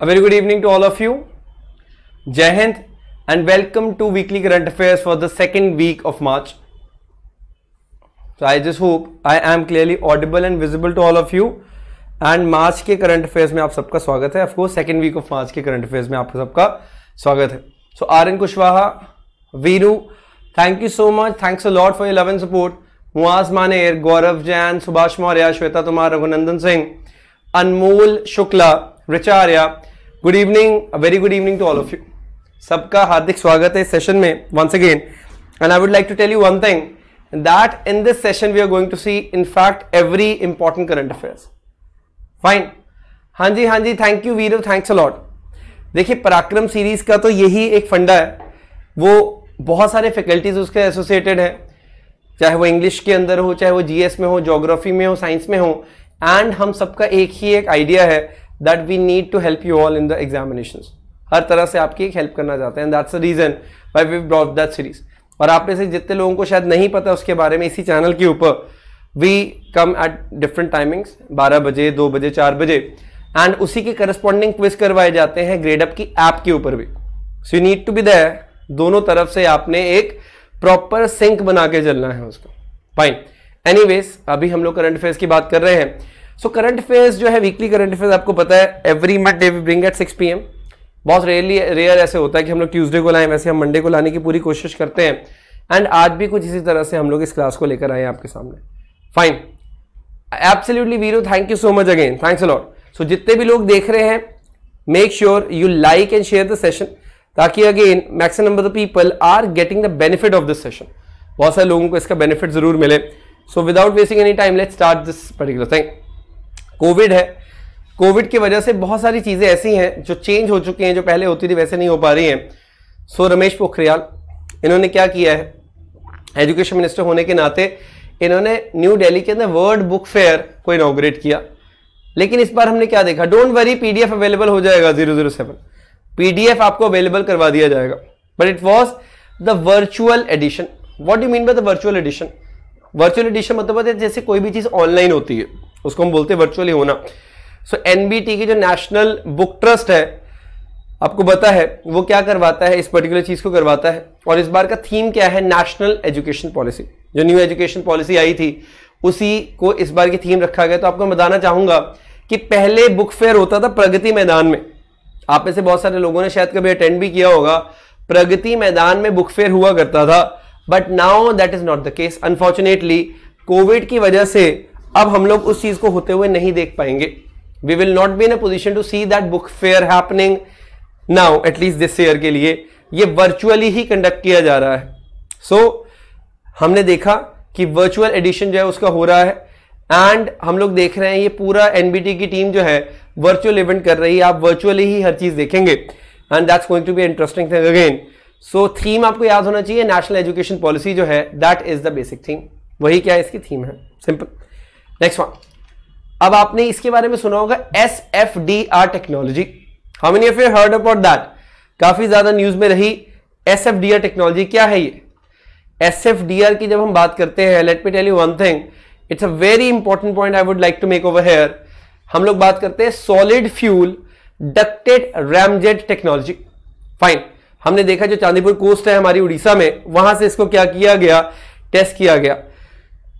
A very good evening to all of you. Jai Hind and welcome to weekly current affairs for the second week of March. So I just hope I am clearly audible and visible to all of you. And March के current affairs में आप सबका स्वागत है of course second week of March के current affairs में आपका सबका स्वागत है so R N Kushwaha Viru thank you so much thanks a lot for your love and support Muaz Maner Gaurav Jain Subhash Maurya Shweta तुमार Raghunandan Singh Anmol Shukla Richa Arya good evening very good evening to all of you सबका हार्दिक स्वागत है इस सेशन में once again and I would like to tell you one thing that in this session we are going to see in fact every important current affairs fine हाँ जी हाँ जी thank you Virav thanks a lot देखिए Parakram series का तो यही एक फंडा है वो बहुत सारे फैकल्टीज उसके एसोसिएटेड हैं चाहे वो इंग्लिश के अंदर हो चाहे वो जीएस में हो जोग्राफी में हो साइंस में हो एंड हम सबका एक ही एक आइडिया है that we need to help you all in the examination हर तरह से आपकी एक हेल्प करना चाहते हैं that's the reason why we brought that series और आप में से जितने लोगों को शायद नहीं पता उसके बारे में इसी चैनल के ऊपर we come at different timings बारह बजे दो बजे चार बजे एंड उसी के करस्पॉन्डिंग क्विज करवाए जाते हैं ग्रेडअप की ऐप के ऊपर भी so you need to be there दोनों तरफ से आपने एक प्रॉपर सिंक बना के चलना है उसको फाइन एनी अभी हम लोग करंट अफेयर्स की बात कर रहे हैं सो करंट अफेयर्स जो है वीकली करंट अफेयर्स आपको पता है every Monday we bring at six P M बहुत रेयरली रेयर ऐसे होता है कि हम लोग ट्यूजडे को लाएं वैसे हम मंडे को लाने की पूरी कोशिश करते हैं एंड आज भी कुछ इसी तरह से हम लोग इस क्लास को लेकर आए हैं आपके सामने fine absolutely Viru thank you so much again thanks a lot so जितने भी लोग देख रहे हैं make sure you like and share the session ताकि again maximum number of people are getting the benefit of this session बहुत सारे लोगों को इसका बेनिफिट जरूर मिले so without wasting any time let start this particular you Covid है Covid की वजह से बहुत सारी चीज़ें ऐसी हैं जो चेंज हो चुकी हैं जो पहले होती थी वैसे नहीं हो पा रही हैं सो रमेश पोखरियाल इन्होंने क्या किया है एजुकेशन मिनिस्टर होने के नाते इन्होंने न्यू दिल्ली के अंदर वर्ल्ड बुक फेयर को इनाग्रेट किया लेकिन इस बार हमने क्या देखा डोंट वरी पीडीएफ अवेलेबल हो जाएगा जीरो जीरो सेवन पीडीएफ आपको अवेलेबल करवा दिया जाएगा but it was the virtual edition what you mean by the virtual edition virtual edition मतलब जैसे कोई भी चीज़ ऑनलाइन होती है उसको हम बोलते हैं वर्चुअली होना सो एन की जो नेशनल बुक ट्रस्ट है आपको पता है वो क्या करवाता है इस पर्टिकुलर चीज को करवाता है और इस बार का थीम क्या है नेशनल एजुकेशन पॉलिसी जो न्यू एजुकेशन पॉलिसी आई थी उसी को इस बार की थीम रखा गया तो आपको मैं बताना चाहूंगा कि पहले बुक फेयर होता था प्रगति मैदान में आप में से बहुत सारे लोगों ने शायद कभी अटेंड भी किया होगा प्रगति मैदान में बुक फेयर हुआ करता था but now that is not the case unfortunately Covid की वजह से अब हम लोग उस चीज को होते हुए नहीं देख पाएंगे we will not be in a position to see that book fair happening now at least this year के लिए ये वर्चुअली ही कंडक्ट किया जा रहा है सो so, हमने देखा कि वर्चुअल एडिशन जो है उसका हो रहा है एंड हम लोग देख रहे हैं ये पूरा एनबीटी की टीम जो है वर्चुअल इवेंट कर रही है आप वर्चुअली ही हर चीज देखेंगे and that's going to be interesting thing again so theme आपको याद होना चाहिए नेशनल एजुकेशन पॉलिसी जो है that is the basic theme वही क्या है इसकी थीम है सिंपल नेक्स्ट वन अब आपने इसके बारे में सुना होगा S F D R technology how many of you heard about that काफी ज्यादा न्यूज में रही S F D R technology क्या है ये एस एफ डी आर की जब हम बात करते हैं let me tell you one thing it's a very important point I would like to make over here हम लोग बात करते हैं solid fuel ducted ramjet technology fine हमने देखा जो चांदीपुर कोस्ट है हमारी उड़ीसा में वहां से इसको क्या किया गया टेस्ट किया गया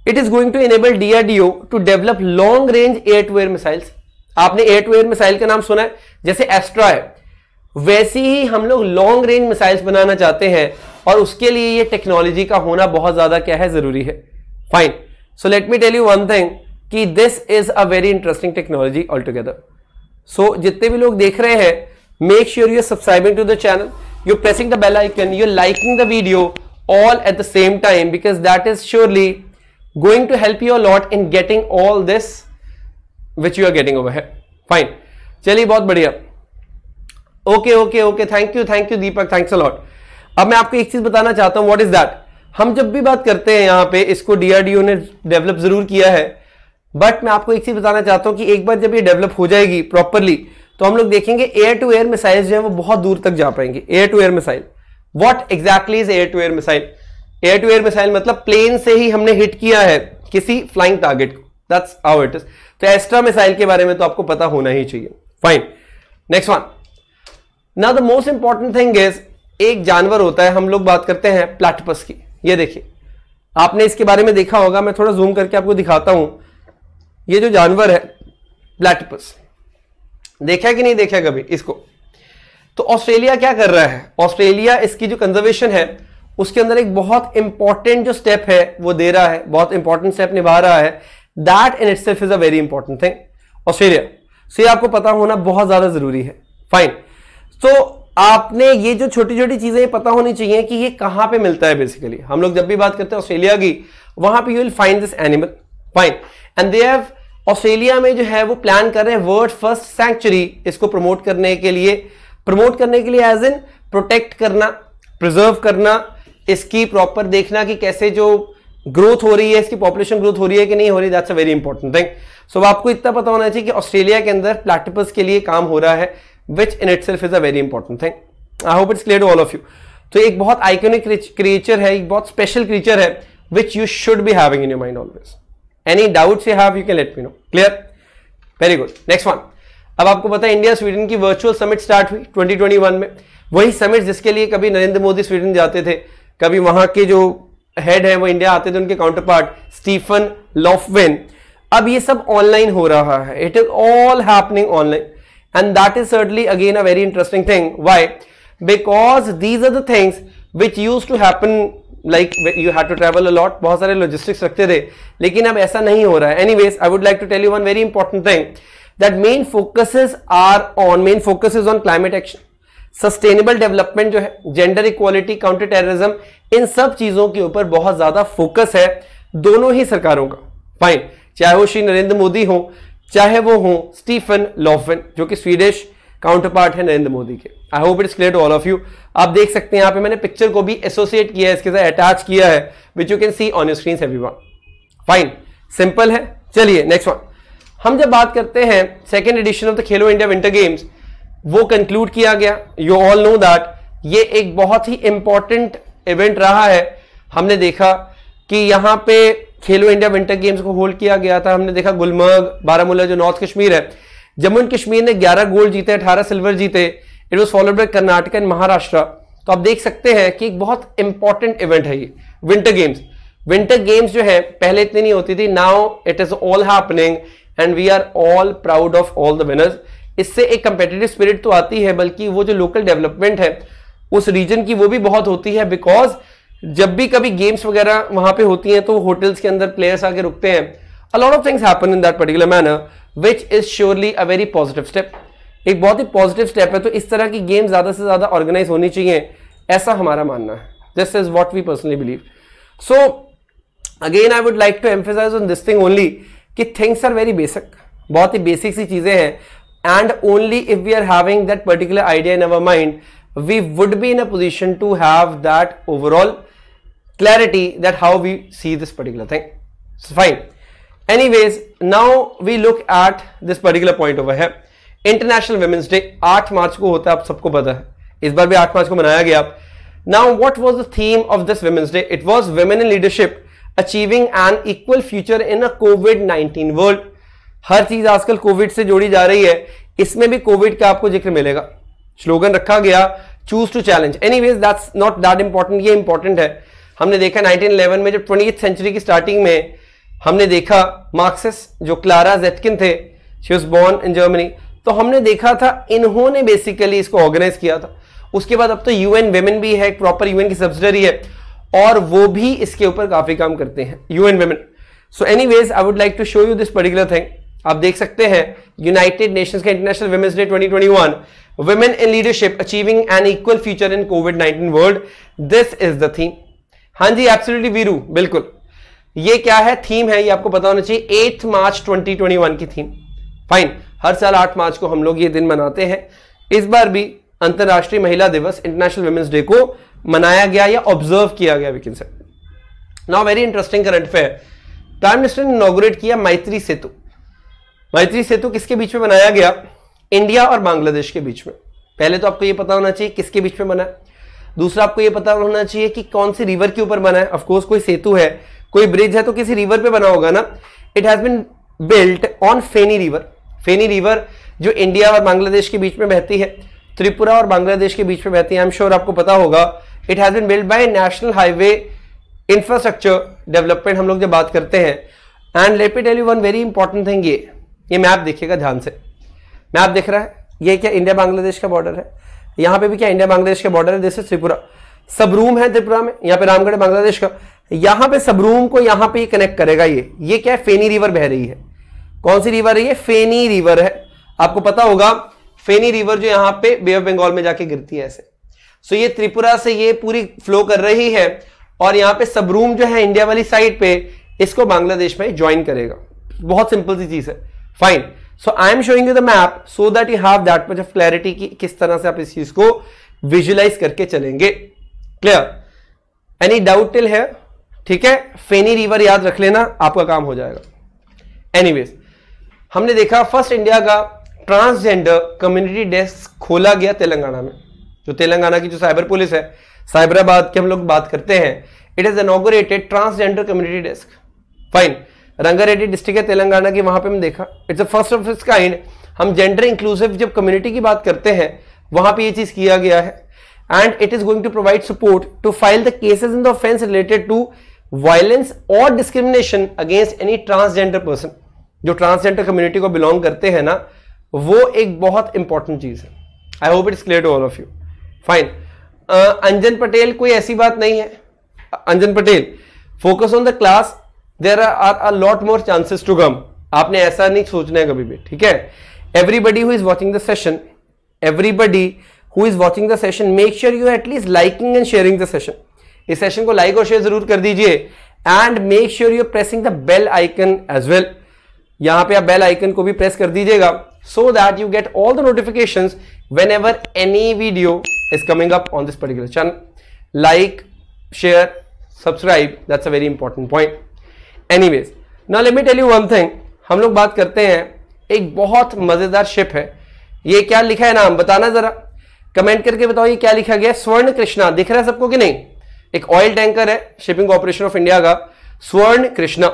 it is going to enable DRDO to develop long range air to air missiles आपने एयर टू एयर मिसाइल का नाम सुना है जैसे एस्ट्रा है वैसी ही हम लोग लॉन्ग रेंज मिसाइल्स बनाना चाहते हैं और उसके लिए ये टेक्नोलॉजी का होना बहुत ज्यादा क्या है जरूरी है fine so let me tell you one thing कि this is a very interesting technology all together so जितने भी लोग देख रहे हैं make sure you subscribing to the channel you pressing the bell icon you liking the video all at the same time because that is surely going to help you a lot in getting all this which you are getting over here fine चलिए बहुत बढ़िया okay okay okay thank you thank you Deepak thanks a lot अब मैं आपको एक चीज बताना चाहता हूं व्हाट इज दैट हम जब भी बात करते हैं यहां पे इसको डीआरडीओ ने डेवलप जरूर किया है बट मैं आपको एक चीज बताना चाहता हूं कि एक बार जब ये डेवलप हो जाएगी प्रॉपरली तो हम लोग देखेंगे एयर टू एयर मिसाइल जो है वो बहुत दूर तक जा पाएंगे air to air missile what exactly is air to air missile air to air missile मतलब प्लेन से ही हमने हिट किया है किसी फ्लाइंग टारगेट को दैट्स आउ इट इज तो एस्ट्रा मिसाइल के बारे में तो आपको पता होना ही चाहिए फाइन नेक्स्ट वन ना the most important thing is एक जानवर होता है हम लोग बात करते हैं प्लाटपस की ये देखिए आपने इसके बारे में देखा होगा मैं थोड़ा जूम करके आपको दिखाता हूं ये जो जानवर है प्लेटपस देखा कि नहीं देखा कभी इसको तो ऑस्ट्रेलिया क्या कर रहा है ऑस्ट्रेलिया इसकी जो कंजर्वेशन है उसके अंदर एक बहुत इंपॉर्टेंट जो स्टेप है वो दे रहा है बहुत इंपॉर्टेंट स्टेप निभा रहा है that in it is a very important thing Australia so ये आपको पता होना बहुत ज्यादा जरूरी है फाइन तो आपने ये जो छोटी छोटी चीजें पता होनी चाहिए कि ये कहां पे मिलता है बेसिकली हम लोग जब भी बात करते हैं ऑस्ट्रेलिया की वहां पे you will find this animal fine and they have Australia में जो है वो प्लान कर रहे हैं वर्ल्ड फर्स्ट सेंचुरी इसको प्रमोट करने के लिए प्रमोट करने के लिए एज इन प्रोटेक्ट करना प्रिजर्व करना इसकी प्रॉपर देखना कि कैसे जो ग्रोथ हो रही है इसकी पॉपुलेशन ग्रोथ हो रही है कि नहीं हो रही that's a very important thing so आपको इतना पता होना चाहिए कि ऑस्ट्रेलिया के अंदर प्लेटिपस के लिए काम हो रहा है which in it is a very important thing I hope it's clear to all of you तो एक बहुत आइकोनिक क्रिएचर है एक बहुत स्पेशल क्रिएचर है which you should be having in your mind always any doubt you have you can let me know clear very good next one अब आपको पता है इंडिया स्वीडन की वर्चुअल समिट स्टार्ट हुई 2021 में वही समिट जिसके लिए कभी नरेंद्र मोदी स्वीडन जाते थे कभी वहां के जो हेड है वो इंडिया आते थे तो उनके काउंटर पार्ट स्टीफन लॉफवेन अब ये सब ऑनलाइन हो रहा है it is all happening online and that is certainly again a very interesting thing why because these are the things which use to happen like you have to travel a lot बहुत सारे logistics रखते थे लेकिन अब ऐसा नहीं हो रहा है anyways I would like to tell you one very important thing that main focuses are on main focus is on climate action sustainable development जो है जेंडर इक्वालिटी काउंटर टेररिज्म इन सब चीजों के ऊपर बहुत ज्यादा फोकस है दोनों ही सरकारों का फाइन चाहे वो श्री नरेंद्र मोदी हो चाहे वो हो स्टीफन लॉफन जो कि स्वीडिश काउंटर पार्ट है नरेंद्र मोदी के I hope it's clear to all of you आप देख सकते हैं यहाँ पे मैंने पिक्चर को भी एसोसिएट किया है इसके साथ अटैच किया है which you can see on screen every fine simple है चलिए नेक्स्ट वन हम जब बात करते हैं second edition of the Khelo India winter games वो कंक्लूड किया गया यू ऑल नो दैट ये एक बहुत ही इंपॉर्टेंट इवेंट रहा है हमने देखा कि यहाँ पे खेलो इंडिया विंटर गेम्स को होल्ड किया गया था हमने देखा गुलमर्ग बारामूला जो नॉर्थ कश्मीर है जम्मू एंड कश्मीर ने 11 गोल्ड जीते 18 सिल्वर जीते it was followed by Karnataka and Maharashtra तो आप देख सकते हैं कि एक बहुत इंपॉर्टेंट इवेंट है ये विंटर गेम्स विंटर गेम्स जो है पहले इतनी नहीं होती थी now it is all happening and we are all proud of all the winners इससे एक कंपेटेटिव स्पिरिट तो आती है बल्कि वो जो लोकल डेवलपमेंट है उस रीजन की वो भी बहुत होती है बिकॉज जब भी कभी गेम्स वगैरह वहां पे होती हैं तो होटल्स के अंदर प्लेयर्स आके रुकते हैं a lot of things happen in that particular manner which is surely a very positive step एक बहुत ही पॉजिटिव स्टेप है तो इस तरह की गेम ज़्यादा से ज़्यादा ऑर्गेनाइज होनी चाहिए ऐसा हमारा मानना है this is what we personally believe so again I would like to emphasize on this thing only कि थिंग्स आर वेरी बेसिक बहुत ही बेसिक सी चीज़ें हैं and only if we are having that particular idea in our mind we would be in a position to have that overall clarity that how we see this particular thing so fine anyways now we look at this particular point over here international women's day 8 march ko hota hai aap sabko pata hai is bar bhi 8 march ko manaya gaya now what was the theme of this women's day it was women in leadership achieving an equal future in a covid 19 world हर चीज आजकल Covid से जोड़ी जा रही है इसमें भी Covid का आपको जिक्र मिलेगा स्लोगन रखा गया choose to challenge anyways that's not that important ये इंपॉर्टेंट है हमने देखा नाइनटीन इलेवन में जब ट्वेंटी सेंचुरी की स्टार्टिंग में हमने देखा मार्क्सिस जो क्लारा जेटकिन थे she was born in Germany तो हमने देखा था इन्होंने बेसिकली इसको ऑर्गेनाइज किया था उसके बाद अब तो यूएन वेमेन भी है प्रॉपर यूएन की सब्सिडरी है और वो भी इसके ऊपर काफी काम करते हैं UN women so anyways I would like to show you this particular thing आप देख सकते हैं यूनाइटेड नेशंस का international women's day 2021 twenty women in leadership achieving an equal future in COVID 19 world this is the theme हां जी absolutely Veeru बिल्कुल ये क्या है थीम है ये आपको पता होना चाहिए एट मार्च 2021 की थीम फाइन हर साल आठ मार्च को हम लोग ये दिन मनाते हैं इस बार भी अंतर्राष्ट्रीय महिला दिवस इंटरनेशनल वुमेन्स डे को मनाया गया या ऑब्जर्व किया गया विकिन sir now very interesting current affair prime minister ने इनोग्रेट किया मैत्री सेतु मैत्री सेतु किसके बीच में बनाया गया इंडिया और बांग्लादेश के बीच में पहले तो आपको यह पता होना चाहिए किसके बीच में बना दूसरा आपको ये पता होना चाहिए कि कौन सी रिवर के ऊपर बना है ऑफकोर्स कोई सेतु है कोई ब्रिज है तो किसी रिवर पे बना होगा ना it has been built on Feni river Feni river जो इंडिया और बांग्लादेश के बीच में बहती है त्रिपुरा और बांग्लादेश के बीच में बहती है आई एम श्योर आपको पता होगा it has been built by national highway infrastructure development हम लोग जब बात करते हैं and let me tell you one very important thing ये ये मैप देखिएगा ध्यान से मैप देख रहा है ये क्या इंडिया बांग्लादेश का बॉर्डर है यहाँ पे भी क्या इंडिया बांग्लादेश का बॉर्डर है जैसे त्रिपुरा सबरूम है त्रिपुरा में यहाँ पे रामगढ़ बांग्लादेश का यहाँ पे सबरूम को यहाँ पे कनेक्ट करेगा ये ये क्या है फेनी रिवर बह रही है कौन सी रिवर है ये फेनी रिवर है आपको पता होगा फेनी रिवर जो यहाँ पे बे ऑफ बंगाल में जाके गिरती है ऐसे सो ये त्रिपुरा से ये पूरी फ्लो कर रही है और यहाँ पे सबरूम जो है इंडिया वाली साइड पे इसको बांग्लादेश में ज्वाइन करेगा बहुत सिंपल सी चीज है fine so I am showing you the map so that you have that much of clarity की किस तरह से आप इस चीज को विजुलाइज करके चलेंगे क्लियर एनी डाउट टिल है ठीक है फेनी रिवर याद रख लेना आपका काम हो जाएगा एनीवेज हमने देखा फर्स्ट इंडिया का ट्रांसजेंडर कम्युनिटी डेस्क खोला गया तेलंगाना में जो तेलंगाना की जो साइबर पुलिस है साइबराबाद की हम लोग बात करते हैं it is inaugurated transgender community desk fine Rangareddy district है तेलंगाना की वहां पे हम देखा it's a first of its kind हम जेंडर इंक्लूसिव जब कम्युनिटी की बात करते हैं वहां पे ये चीज किया गया है and it is going to provide support to file the cases in the offence related to violence और discrimination against any transgender person जो ट्रांसजेंडर कम्युनिटी को बिलोंग करते हैं ना वो एक बहुत इंपॉर्टेंट चीज है I hope it's clear to all of you fine Anjan Patel कोई ऐसी बात नहीं है Anjan Patel focus on the class there are a lot more chances to come आपने ऐसा नहीं सोचना है कभी भी ठीक है everybody who is watching the session everybody who is watching the session make sure you at least liking and sharing the session इस सेशन को लाइक और शेयर जरूर कर दीजिए and make sure you pressing the bell icon as well यहां पे आप bell icon को भी प्रेस कर दीजिएगा so that you get all the notification whenever any video is coming up on this particular channel like share subscribe that's a very important point anyways ना let me tell you one thing हम लोग बात करते हैं एक बहुत मजेदार ship है ये क्या लिखा है नाम बताना जरा कमेंट करके बताओ ये क्या लिखा गया स्वर्ण कृष्णा दिख रहा है सबको कि नहीं एक ऑयल टैंकर है शिपिंग ऑपरेशन ऑफ इंडिया का Swarna Krishna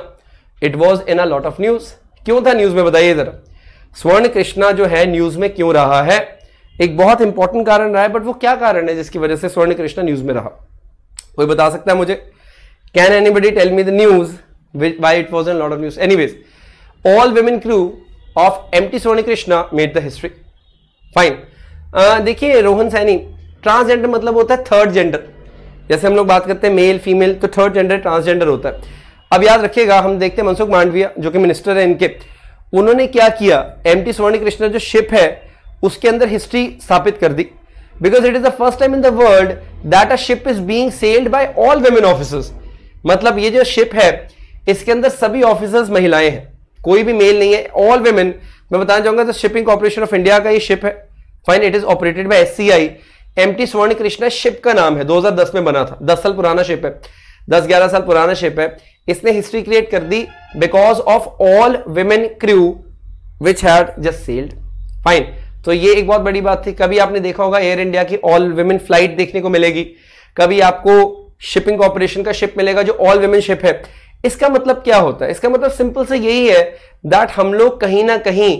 it was in a lot of news क्यों था न्यूज में बताइए जरा स्वर्ण कृष्णा जो है न्यूज में क्यों रहा है एक बहुत इंपॉर्टेंट कारण रहा है बट वो क्या कारण है जिसकी वजह से स्वर्ण कृष्णा न्यूज में रहा कोई बता सकता है मुझे can anybody tell me the news why it was in a lot of news. Anyways, all women crew of MT Sony Krishna made the history. Fine. Uh, देखिए रोहन सैनी ट्रांसजेंडर मतलब होता है थर्ड जेंडर जैसे हम लोग बात करते हैं मेल फीमेल तो थर्ड जेंडर ट्रांसजेंडर होता है अब याद रखिएगा हम देखते हैं मनसुख मांडविया जो कि मिनिस्टर है इनके उन्होंने क्या किया एम टी स्वर्ण कृष्ण जो शिप है उसके अंदर हिस्ट्री स्थापित कर दी because it is the first time in the world that a ship is being sailed by all women officers मतलब ये जो शिप है इसके अंदर सभी ऑफिसर्स महिलाएं हैं कोई भी मेल नहीं है ऑल वेमेन मैं बताना चाहूंगा तो शिपिंग कॉर्पोरेशन ऑफ इंडिया का ये शिप है fine it is operated by SCI MT Swarna Krishna ship का नाम है 2010 में बना था 10 साल पुराना शिप है 10-11 साल पुराना शिप है इसने हिस्ट्री क्रिएट कर दी because of all women crew which had fine तो ये एक बहुत बड़ी बात थी कभी आपने देखा होगा एयर इंडिया की ऑल वेमेन फ्लाइट देखने को मिलेगी कभी आपको शिपिंग कॉर्पोरेशन का शिप मिलेगा जो ऑल वेमेन शिप है इसका मतलब क्या होता है इसका मतलब सिंपल से यही है दैट हम लोग कहीं ना कहीं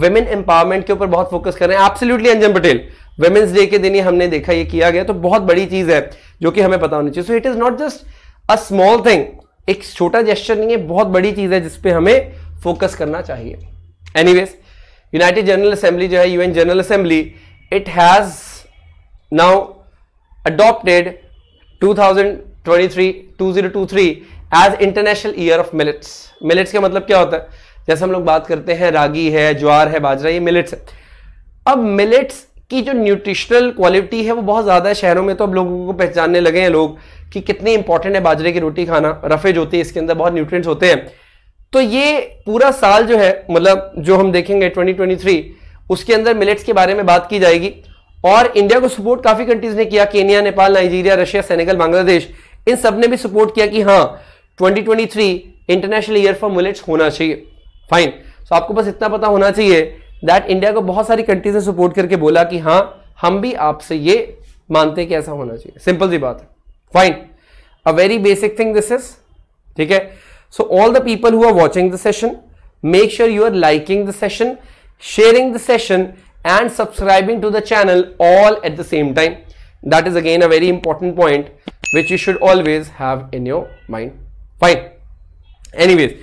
वेमेन एम्पावरमेंट के ऊपर बहुत फोकस कर रहे हैं absolutely Anjan Patel women's day के दिन ही हमने देखा ये किया गया तो बहुत बड़ी चीज है जो कि हमें पता होनी चाहिए so it is not just a small thing एक छोटा जेस्टर नहीं है बहुत बड़ी चीज है जिसपे हमें फोकस करना चाहिए एनी यूनाइटेड जनरल असेंबली जो है UN general assembly it has now adopted 2023-2023 as international year of millets millets का मतलब क्या होता है जैसे हम लोग बात करते हैं रागी है ज्वार है बाजरा ये मिलेट्स है अब मिलेट्स की जो न्यूट्रिशनल क्वालिटी है वो बहुत ज़्यादा है शहरों में तो अब लोगों को पहचानने लगे हैं लोग कि कितनी इंपॉर्टेंट है बाजरे की रोटी खाना रफेज होती है इसके अंदर बहुत न्यूट्रिएंट्स होते हैं तो ये पूरा साल जो है मतलब जो हम देखेंगे 2023 उसके अंदर मिलेट्स के बारे में बात की जाएगी और इंडिया को सपोर्ट काफ़ी कंट्रीज़ ने किया Kenya Nepal Nigeria Russia Senegal Bangladesh इन सब ने भी सपोर्ट किया कि हाँ 2023 इंटरनेशनल ईयर फॉर मिलेट्स होना चाहिए फाइन सो so, आपको बस इतना पता होना चाहिए दैट इंडिया को बहुत सारी कंट्रीज ने सपोर्ट करके बोला कि हाँ हम भी आपसे ये मानते हैं कि ऐसा होना चाहिए सिंपल सी बात है fine a very basic thing this is ठीक है so all the people who are watching the session make sure you are liking the session sharing the session and subscribing to the channel all at the same time that is again a very important point which you should always have in your mind fine anyways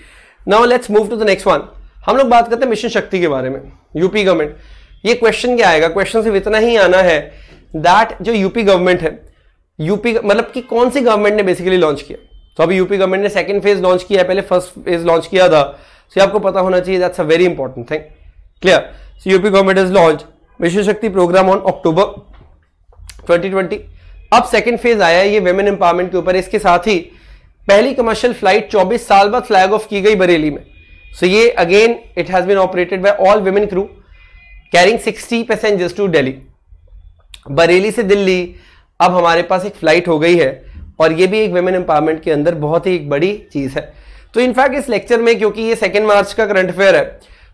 now let's move to the next one हम लोग बात करते हैं mission शक्ति के बारे में UP government ये क्वेश्चन क्या आएगा क्वेश्चन सिर्फ इतना ही आना है दैट जो यूपी गवर्नमेंट है यूपी मतलब कि कौन सी गवर्नमेंट ने बेसिकली लॉन्च किया तो अभी यूपी गवर्नमेंट ने सेकंड फेज लॉन्च किया है पहले फर्स्ट फेज लॉन्च किया था सो so, आपको पता होना चाहिए that's a very important thing clear so UP government is launch mission Shakti program on October 2020 अब सेकंड फेज आया है ये वेमेन एम्पावरमेंट के ऊपर इसके साथ ही पहली कमर्शियल फ्लाइट 24 साल बाद फ्लैग ऑफ की गई बरेली में सो so ये again it has been operated by all women crew carrying 60 passengers to Delhi Bareilly से दिल्ली अब हमारे पास एक फ्लाइट हो गई है और ये भी एक वेमेन एम्पावरमेंट के अंदर बहुत ही एक बड़ी चीज़ है तो इनफैक्ट इस लेक्चर में क्योंकि ये सेकेंड मार्च का करंट अफेयर है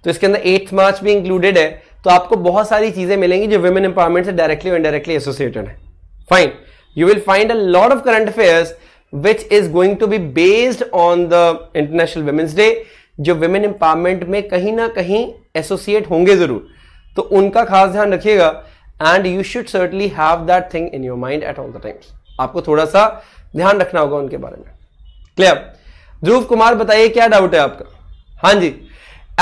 तो इसके अंदर एट्थ मार्च भी इंक्लूडेड है तो आपको बहुत सारी चीज़ें मिलेंगी जो वुमेन एम्पावरमेंट से डायरेक्टली और इनडायरेक्टली एसोसिएटेड है fine you will find a lot of current affairs which is going to be based on the international women's day जो वेमेन एम्पावरमेंट में कहीं ना कहीं एसोसिएट होंगे जरूर तो उनका खास ध्यान रखिएगा and you should certainly have that thing in your mind at all the times आपको थोड़ा सा ध्यान रखना होगा उनके बारे में क्लियर ध्रुव कुमार बताइए क्या डाउट है आपका हाँ जी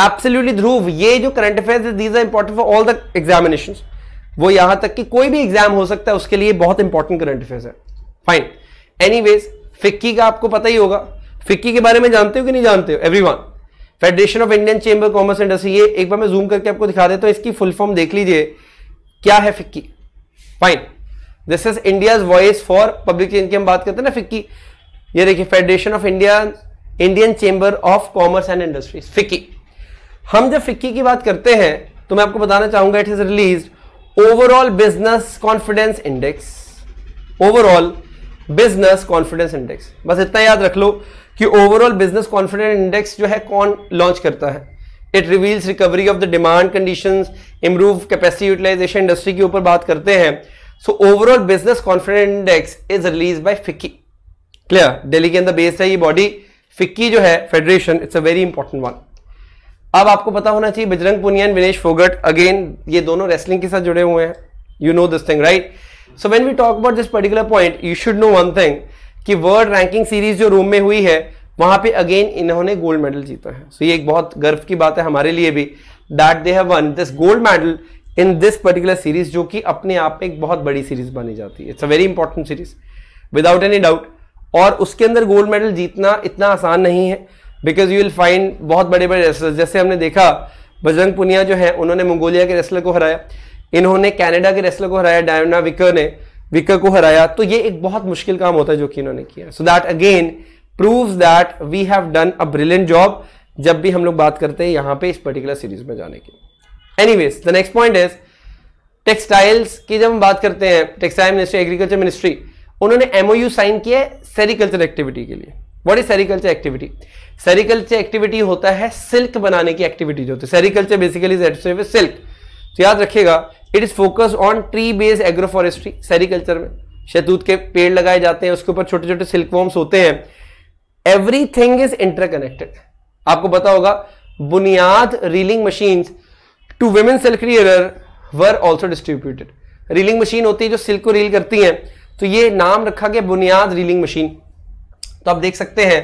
एब्सोल्यूटली ध्रुव ये जो current affairs these are important for all the examination वो यहां तक कि कोई भी एग्जाम हो सकता है उसके लिए बहुत इंपॉर्टेंट करंट अफेयर्स है फाइन एनी वेज फिक्की का आपको पता ही होगा फिक्की के बारे में जानते हो कि नहीं जानते हो everyone federation of Indian chamber commerce industry ये एक बार मैं जूम करके आपको दिखा देता तो हूं इसकी फुल फॉर्म देख लीजिए क्या है FICCI fine this is India voice for public change की हम बात करते हैं ना फिक्की ये देखिए federation of India Indian chamber of commerce and industries FICCI हम जब फिक्की की बात करते हैं तो मैं आपको बताना चाहूंगा it is release overall business confidence index overall business confidence index बस इतना याद रख लो कि ओवरऑल बिजनेस कॉन्फिडेंस इंडेक्स जो है कौन लॉन्च करता है it reveals recovery of the demand condition improve capacity utilization industry के ऊपर बात करते हैं so overall business confidence index is release by FICCI clear Delhi के अंदर बेस्ड है ये बॉडी फिक्की जो है federation it's a very important one अब आपको पता होना चाहिए बजरंग पुनिया विनेश फोगट अगेन ये दोनों रेसलिंग के साथ जुड़े हुए हैं you know this thing right so when we talk about this particular point you should know one thing कि वर्ल्ड रैंकिंग सीरीज जो रोम में हुई है वहां पे अगेन इन्होंने गोल्ड मेडल जीता है सो so, ये एक बहुत गर्व की बात है हमारे लिए भी that they have won this gold medal in this particular series जो कि अपने आप में एक बहुत बड़ी सीरीज बनी जाती है it's a very important series without any doubt और उसके अंदर गोल्ड मेडल जीतना इतना आसान नहीं है बिकॉज यू विल फाइंड बहुत बड़े बड़े रेसलर जैसे हमने देखा बजरंग पुनिया जो है उन्होंने मंगोलिया के रेसलर को हराया इन्होंने कनाडा के रेसलर को हराया डायना विकर ने विकर को हराया तो ये एक बहुत मुश्किल काम होता है जो कि इन्होंने किया so that again proves that we have done a brilliant job जब भी हम लोग बात करते हैं यहां पे इस पर्टिकुलर सीरीज में जाने की ways the next point is textiles की जब हम बात करते हैं टेक्सटाइल मिनिस्ट्री एग्रीकल्चर मिनिस्ट्री उन्होंने एमओयू साइन किया है सेरिकल्चर एक्टिविटी के लिए what is sericulture activity sericulture activity होता है सिल्क बनाने की एक्टिविटी जो होती है सेरिकल्चर बेसिकली सिल्क तो याद रखिएगा it is focus on tree based agroforestry sericulture में शहतूत के पेड़ लगाए जाते हैं उसके ऊपर छोटे छोटे सिल्कवॉर्म्स होते हैं एवरी थिंग इज इंटरकनेक्टेड आपको पता होगा Buniyaad reeling machine to women silk reeler were also distributed reeling machine होती है जो सिल्क को रील करती हैं तो ये नाम रखा गया बुनियाद रीलिंग मशीन तो आप देख सकते हैं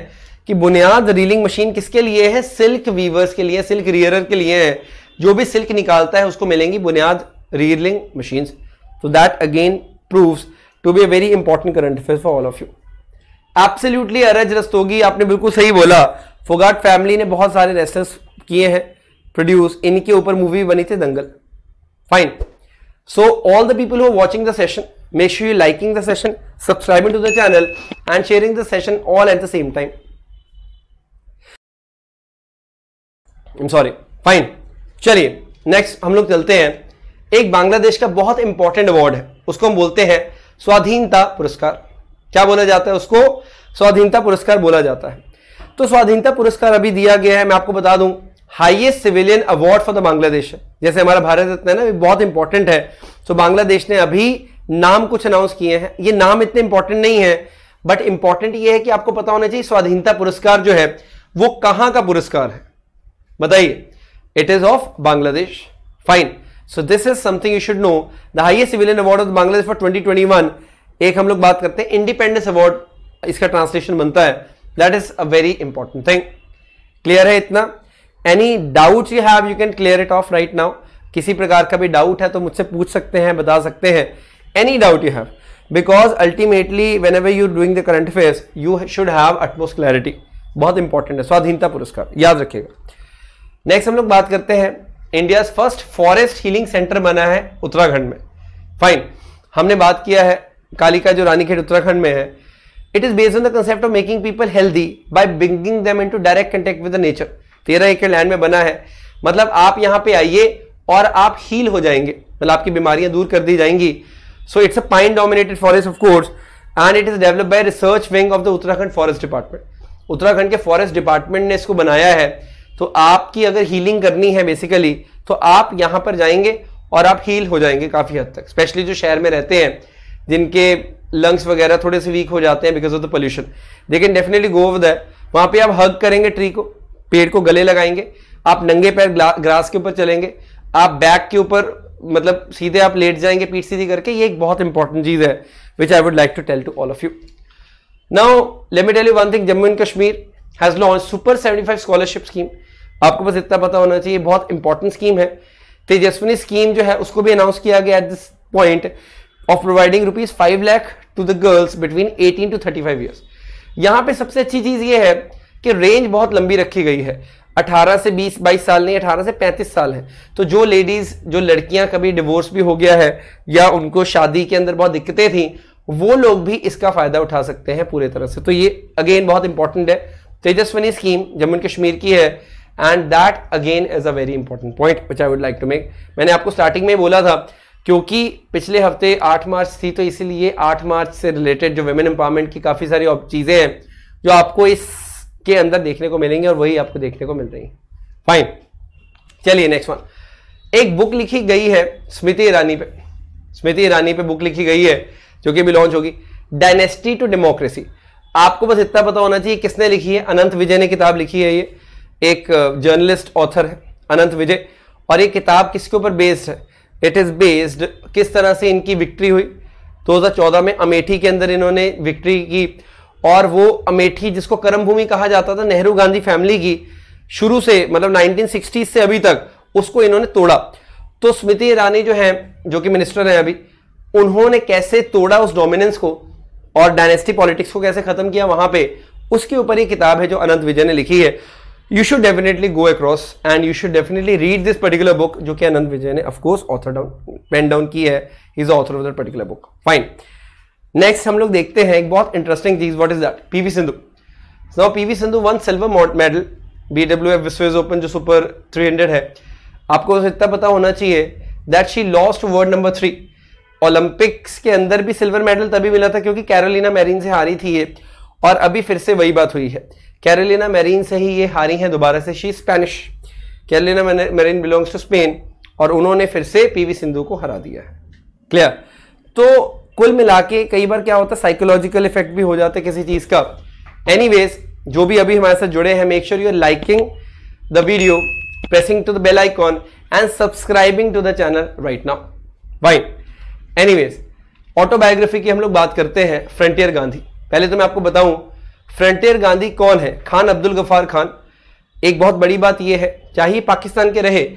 कि बुनियाद रीलिंग मशीन किसके लिए है सिल्क वीवर्स के लिए सिल्क रियरर के लिए है जो भी सिल्क निकालता है उसको मिलेंगी बुनियाद reeling machines. So that again proves to be a very important current affairs for all of you. Absolutely Araj Rastogi आपने बिल्कुल सही बोला फोगाट फैमिली ने बहुत सारे रेस्टर्स किए हैं प्रोड्यूस इनके ऊपर मूवी बनी थी Dangal fine so all the people who watching the session make sure you liking the session subscribing to the channel and sharing the session all at the same time sorry fine चलिए next हम लोग चलते हैं एक बांग्लादेश का बहुत important award है उसको हम बोलते हैं स्वाधीनता पुरस्कार क्या बोला जाता है उसको स्वाधीनता पुरस्कार बोला जाता है तो स्वाधीनता पुरस्कार अभी दिया गया है मैं आपको बता दूं highest civilian award for the Bangladesh जैसे हमारा भारत रत्न है ना बहुत इंपॉर्टेंट है तो बांग्लादेश ने अभी नाम कुछ अनाउंस किए हैं ये नाम इतने इंपॉर्टेंट नहीं है बट इंपॉर्टेंट ये है कि आपको पता होना चाहिए स्वाधीनता पुरस्कार जो है वो कहां का पुरस्कार है बताइए it is of Bangladesh fine so this is something you should know the highest civilian award of Bangladesh for 2021 एक हम लोग बात करते हैं इंडिपेंडेंस अवार्ड इसका ट्रांसलेशन बनता है that is a very important thing clear है इतना any doubt you have you can clear it off right now किसी प्रकार का भी डाउट है तो मुझसे पूछ सकते हैं बता सकते हैं any doubt you have because ultimately whenever you doing the current affairs you should have utmost clarity बहुत इंपॉर्टेंट है स्वाधीनता पुरस्कार याद रखिएगा नेक्स्ट हम लोग बात करते हैं India first forest healing centre बना है उत्तराखंड में फाइन हमने बात किया है कालिका जो रानीखेट उत्तराखंड में है it is based on the concept of making people healthy by bringing them into direct contact with the nature तेरह एकड़ लैंड में बना है मतलब आप यहाँ पे आइए और आप हील हो जाएंगे मतलब आपकी बीमारियां दूर कर दी जाएंगी so it's a pine dominated forest of course and it is develop by research wing of the Uttarakhand forest department Uttarakhand के फॉरेस्ट डिपार्टमेंट ने इसको बनाया है तो आपकी अगर हीलिंग करनी है बेसिकली तो आप यहाँ पर जाएंगे और आप हील हो जाएंगे काफ़ी हद तक स्पेशली जो शहर में रहते हैं जिनके लंग्स वगैरह थोड़े से वीक हो जाते हैं बिकॉज ऑफ द पोल्यूशन लेकिन डेफिनेटली गोव द वहां वहाँ पे आप हग करेंगे ट्री को पेड़ को गले लगाएंगे आप नंगे पैर ग्रास के ऊपर चलेंगे आप बैक के ऊपर मतलब सीधे आप लेट जाएंगे पीठ सीधी करके ये एक बहुत इंपॉर्टेंट चीज़ है which I would like to tell to all of you now let me tell you one thing Jammu and Kashmir has launch super seventy five scholarship scheme आपको बस इतना पता होना चाहिए बहुत इंपॉर्टेंट स्कीम है तेजस्विनी स्कीम जो है उसको भी अनाउंस किया गया at this point of providing rupees five lakh to the girls between eighteen to thirty five years यहाँ पे सबसे अच्छी चीज ये है कि रेंज बहुत लंबी रखी गई है 18 से 20 22 साल नहीं 18 से 35 साल है तो जो लेडीज जो लड़कियां कभी डिवोर्स भी हो गया है या उनको शादी के अंदर बहुत दिक्कतें थी वो लोग भी इसका फायदा उठा सकते हैं पूरे तरह से तो ये अगेन बहुत इंपॉर्टेंट है तेजस्वनी स्कीम जम्मू एंड कश्मीर की है and that again is a very important point which I would like to make मैंने आपको स्टार्टिंग में बोला था क्योंकि पिछले हफ्ते 8 मार्च थी तो इसीलिए 8 मार्च से रिलेटेड जो वेमेन एम्पावरमेंट की काफ़ी सारी चीज़ें हैं जो आपको इसके अंदर देखने को मिलेंगी और वही आपको देखने को मिल रही फाइन चलिए नेक्स्ट वन एक बुक लिखी गई है स्मृति ईरानी पे स्मृति ईरानी पे बुक लिखी गई है जो कि अभी लॉन्च होगी डायनेस्टी टू डेमोक्रेसी आपको बस इतना पता होना चाहिए किसने लिखी है अनंत विजय ने किताब लिखी है ये एक जर्नलिस्ट ऑथर है अनंत विजय और ये किताब किसके ऊपर बेस्ड है इट इज़ बेस्ड किस तरह से इनकी विक्ट्री हुई 2014 में अमेठी के अंदर इन्होंने विक्ट्री की और वो अमेठी जिसको कर्म भूमि कहा जाता था नेहरू गांधी फैमिली की शुरू से मतलब 1960 से अभी तक उसको इन्होंने तोड़ा तो स्मृति ईरानी जो है जो कि मिनिस्टर हैं अभी उन्होंने कैसे तोड़ा उस डोमिनेंस को और डायनेस्टी पॉलिटिक्स को कैसे खत्म किया वहां पे उसके ऊपर ये किताब है जो अनंत विजय ने लिखी है you should definitely go across and you should definitely read this particular book जो कि आनंद विजय ने of course author down pen down की है is author of that particular book fine next हम लोग देखते हैं एक बहुत इंटरेस्टिंग चीज what is that P V Sindhu now V Sindhu won silver medal B W F विश्व ओपन जो सुपर थ्री हंड्रेड है आपको इतना पता होना चाहिए that she lost world number three Olympics के अंदर भी सिल्वर मेडल तभी मिला था क्योंकि कैरोलिना मैरिन से हारी थी ये और अभी फिर से वही बात हुई है कैरोलिना मेरीन से ही ये हारी हैं दोबारा से she Spanish Carolina Marin belongs to Spain और उन्होंने फिर से पीवी सिंधु को हरा दिया है क्लियर तो कुल मिला के कई बार क्या होता है साइकोलॉजिकल इफेक्ट भी हो जाते किसी चीज़ का एनी जो भी अभी हमारे साथ जुड़े हैं make sure you're liking the video pressing to the bell icon and subscribing to the channel right now right any autobiography की हम लोग बात करते हैं फ्रंटियर गांधी पहले तो मैं आपको बताऊं फ्रंटियर गांधी कौन है खान अब्दुल गफार खान एक बहुत बड़ी बात यह है चाहे पाकिस्तान के रहे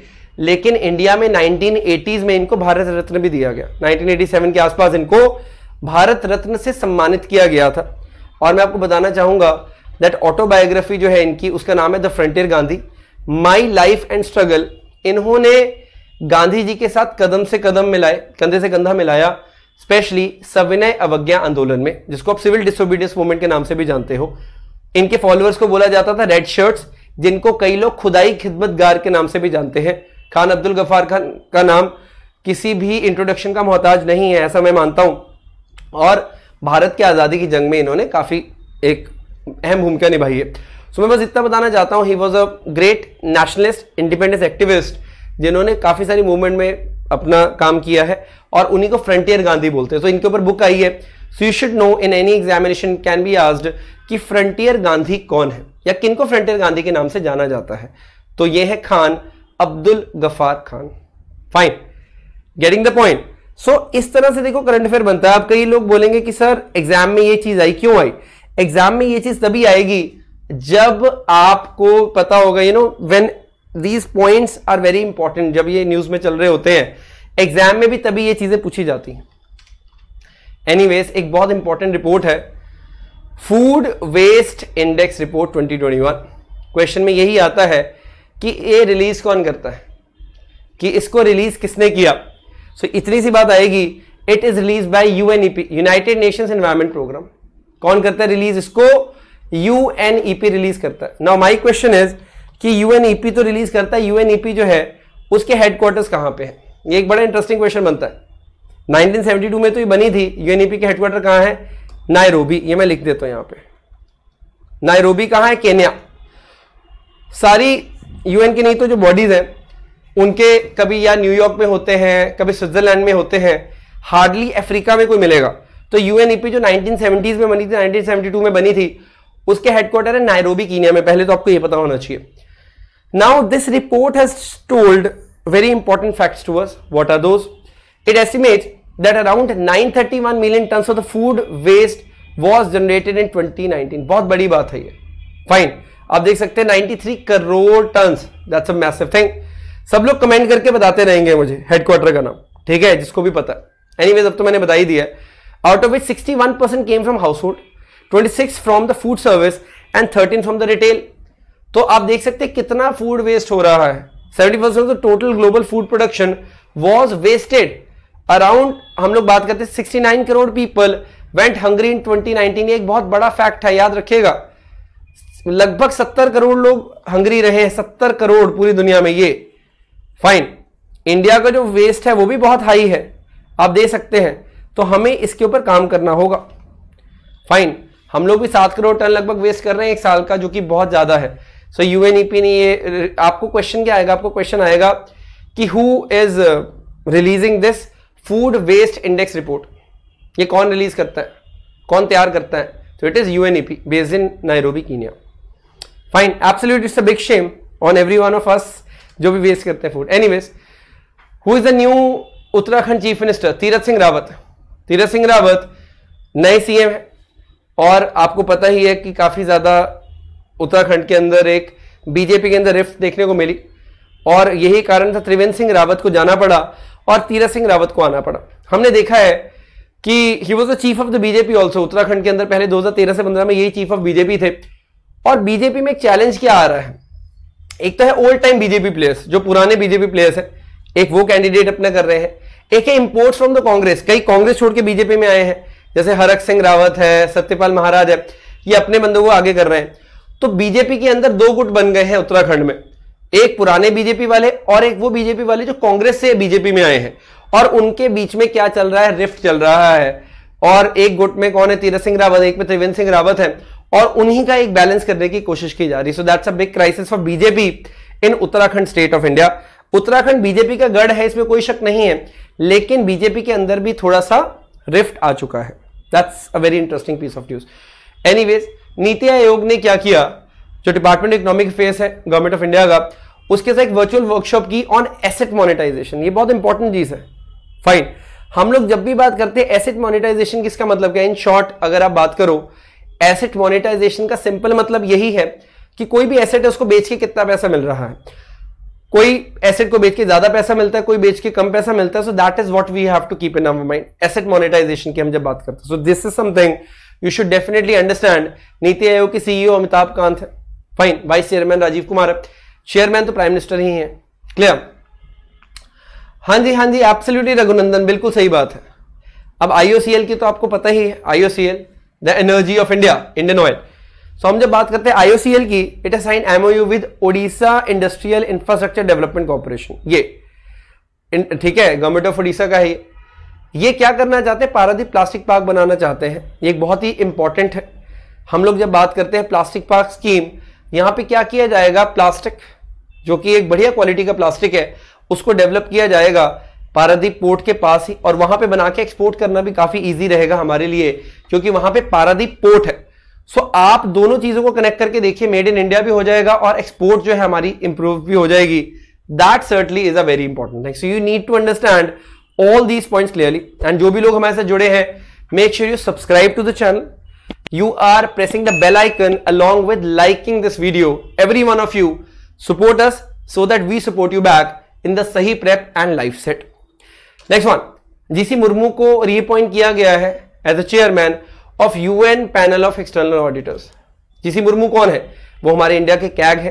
लेकिन इंडिया में 1980s में इनको भारत रत्न भी दिया गया 1987 के आसपास इनको भारत रत्न से सम्मानित किया गया था और मैं आपको बताना चाहूंगा दैट ऑटोबायोग्राफी जो है इनकी उसका नाम है the frontier Gandhi my life and struggle इन्होंने गांधी जी के साथ कदम से कदम मिलाए कंधे से कंधा मिलाया स्पेशली सविनय अवज्ञा आंदोलन में जिसको आप सिविल डिसोबीडियंस मूवमेंट के नाम से भी जानते हो इनके फॉलोअर्स को बोला जाता था रेड शर्ट्स जिनको कई लोग खुदाई खिदमतगार के नाम से भी जानते हैं खान अब्दुल गफार खान का नाम किसी भी इंट्रोडक्शन का मोहताज नहीं है ऐसा मैं मानता हूं और भारत की आज़ादी की जंग में इन्होंने काफ़ी एक अहम भूमिका निभाई है सो मैं बस इतना बताना चाहता हूँ he was a great nationalist independence activist जिन्होंने काफ़ी सारी मूवमेंट में अपना काम किया है और उन्हीं को फ्रंटियर गांधी बोलते हैं तो इनके ऊपर बुक आई है so you should know in any examination can be asked कि फ्रंटियर गांधी कौन है या किनको फ्रंटियर गांधी के नाम से जाना जाता है तो ये है Khan Abdul Gaffar Khan fine getting the point so इस तरह से देखो करंट अफेयर बनता है अब कई लोग बोलेंगे कि सर एग्जाम में ये चीज आई क्यों आई एग्जाम में ये चीज तभी आएगी जब आपको पता होगा you know when these points are very important जब ये न्यूज में चल रहे होते हैं एग्जाम में भी तभी ये चीज़ें पूछी जाती हैं एनीवेज एक बहुत इंपॉर्टेंट रिपोर्ट है food waste index report 2021 question में यही आता है कि ये रिलीज कौन करता है कि इसको रिलीज किसने किया सो so, इतनी सी बात आएगी it is release by UNEP united nations environment programme कौन करता है रिलीज इसको यूएनईपी रिलीज e करता है नाउ माय क्वेश्चन इज कि यूएनईपी e तो रिलीज करता है यूएनईपी e जो है उसके हेडक्वार्टर्स कहां पे है ये एक बड़ा इंटरेस्टिंग क्वेश्चन बनता है 1972 में तो ये बनी थी यूएनईपी e के हेडक्वार्टर कहाँ है नायरोबी ये मैं लिख देता हूँ यहाँ पे नायरोबी कहाँ है केन्या सारी यूएन की नहीं तो जो बॉडीज हैं उनके कभी या न्यूयॉर्क में होते हैं कभी स्विट्जरलैंड में होते हैं हार्डली अफ्रीका में कोई मिलेगा तो यूएनईपी e जो नाइनटीन में बनी थी नाइनटीन में बनी थी उसके हेडक्वार्टर है नायरोबी कीनिया में पहले तो आपको ये पता होना चाहिए now this report has told very important facts to us. What are those? It estimates that around 931 million tons of the food waste was generated in 2019. bahut badi baat hai ye Fine. aap dekh sakte hain 93 crore tons That's a massive thing. sab log comment karke batate rahenge mujhe headquarter ka naam theek hai jisko bhi pata Anyways ab to maine बता ही दिया Out of which 61% came from household, 26 from the food service and 13 from the retail. तो आप देख सकते हैं कितना food waste हो रहा है 70% of the total global food production was wasted around हम लोग बात करते हैं 69 crore people went hungry in 2019 ये एक बहुत बड़ा फैक्ट है याद रखिएगा लगभग 70 करोड़ लोग हंग्री रहे हैं 70 करोड़ पूरी दुनिया में ये फाइन इंडिया का जो वेस्ट है वो भी बहुत हाई है आप दे सकते हैं तो हमें इसके ऊपर काम करना होगा फाइन हम लोग भी सात करोड़ टन लगभग वेस्ट कर रहे हैं एक साल का जो कि बहुत ज्यादा है so U N E P ने ये आपको क्वेश्चन क्या आएगा आपको क्वेश्चन आएगा कि who is releasing this food waste index report ये कौन रिलीज करता है कौन तैयार करता है तो it is U N P based in Nairobi Kenya fine absolute it's a big shame on every one of us जो भी वेस्ट करते हैं food anyways who is the new Uttarakhand chief minister Tirath Singh Rawat Tirath Singh Rawat नए सी एम है और आपको पता ही है कि काफी ज्यादा उत्तराखंड के अंदर एक बीजेपी के अंदर रिफ्ट देखने को मिली और यही कारण था त्रिवेंद्र सिंह रावत को जाना पड़ा और तीरथ सिंह रावत को आना पड़ा हमने देखा है कि he was the chief of the BJP also Uttarakhand के अंदर पहले 2013 से 15 में यही चीफ ऑफ बीजेपी थे और बीजेपी में एक चैलेंज क्या आ रहा है एक तो है ओल्ड टाइम बीजेपी प्लेयर्स जो पुराने बीजेपी प्लेयर्स हैं एक वो कैंडिडेट अपना कर रहे हैं एक है इम्पोर्ट फ्रॉम द कांग्रेस कई कांग्रेस छोड़ के बीजेपी में आए हैं जैसे हरक सिंह रावत है सत्यपाल महाराज है ये अपने बंदों को आगे कर रहे हैं तो बीजेपी के अंदर दो गुट बन गए हैं उत्तराखंड में एक पुराने बीजेपी वाले और एक वो बीजेपी वाले जो कांग्रेस से बीजेपी में आए हैं और उनके बीच में क्या चल रहा है रिफ्ट चल रहा है और एक गुट में कौन है तीरथ सिंह रावत एक में त्रिवेंद्र सिंह रावत है और उन्हीं का एक बैलेंस करने की कोशिश की जा रही है so that's a big crisis for BJP in Uttarakhand state of India Uttarakhand BJP का गढ़ है इसमें कोई शक नहीं है लेकिन बीजेपी के अंदर भी थोड़ा सा रिफ्ट आ चुका है that's a very interesting piece of news any Niti Aayog ने क्या किया जो डिपार्टमेंट इकोनॉमिक अफेयर है गवर्नमेंट ऑफ इंडिया का उसके साथ एक वर्चुअल वर्कशॉप की ऑन एसेट मोनिटाइजेशन ये बहुत इंपॉर्टेंट चीज है फाइन हम लोग जब भी बात करते हैं एसेट मोनिटाइजेशन किसका मतलब क्या इन शॉर्ट अगर आप बात करो एसेट मोनिटाइजेशन का सिंपल मतलब यही है कि कोई भी एसेट है उसको बेच के कितना पैसा मिल रहा है कोई एसेट को बेच के ज्यादा पैसा मिलता है कोई बेच के कम पैसा मिलता है so that is what we have to keep in our mind asset monetization की हम जब बात करते हैं so this is something you should definitely understand Niti Aayog के सीईओ e अमिताभ कांत है fine vice chairman Rajiv Kumar है चेयरमैन तो प्राइम मिनिस्टर ही है क्लियर हाँ जी हाँ जी एब्सोल्युटली रघुनंदन बिल्कुल सही बात है अब आईओसीएल की तो आपको पता ही है IOCL the energy of India Indian Oil so हम जब बात करते हैं आईओसीएल की इट है sign MOU with Odisha industrial infrastructure development corporation ये ठीक है गवर्नमेंट ऑफ ओडिशा का है ये क्या करना चाहते हैं पारादीप प्लास्टिक पार्क बनाना चाहते हैं ये एक बहुत ही इंपॉर्टेंट है हम लोग जब बात करते हैं प्लास्टिक पार्क स्कीम यहाँ पे क्या किया जाएगा प्लास्टिक जो कि एक बढ़िया क्वालिटी का प्लास्टिक है उसको डेवलप किया जाएगा पारादीप पोर्ट के पास ही और वहां पे बना के एक्सपोर्ट करना भी काफी इजी रहेगा हमारे लिए क्योंकि वहां पे पारादीप पोर्ट है सो आप दोनों चीजों को कनेक्ट करके देखिए मेड इन इंडिया भी हो जाएगा और एक्सपोर्ट जो है हमारी इंप्रूव भी हो जाएगी that certainly is a very important thing so you need to understand all these point clearly and जो भी लोग हमारे साथ जुड़े हैं make sure you subscribe to the channel you are pressing the bell icon along with liking this video every one of you support us so that we support you back in the सही prep and life set next one GC Murmu को reappoint किया गया है as a chairman of UN panel of external auditors GC Murmu कौन है वो हमारे India के कैग है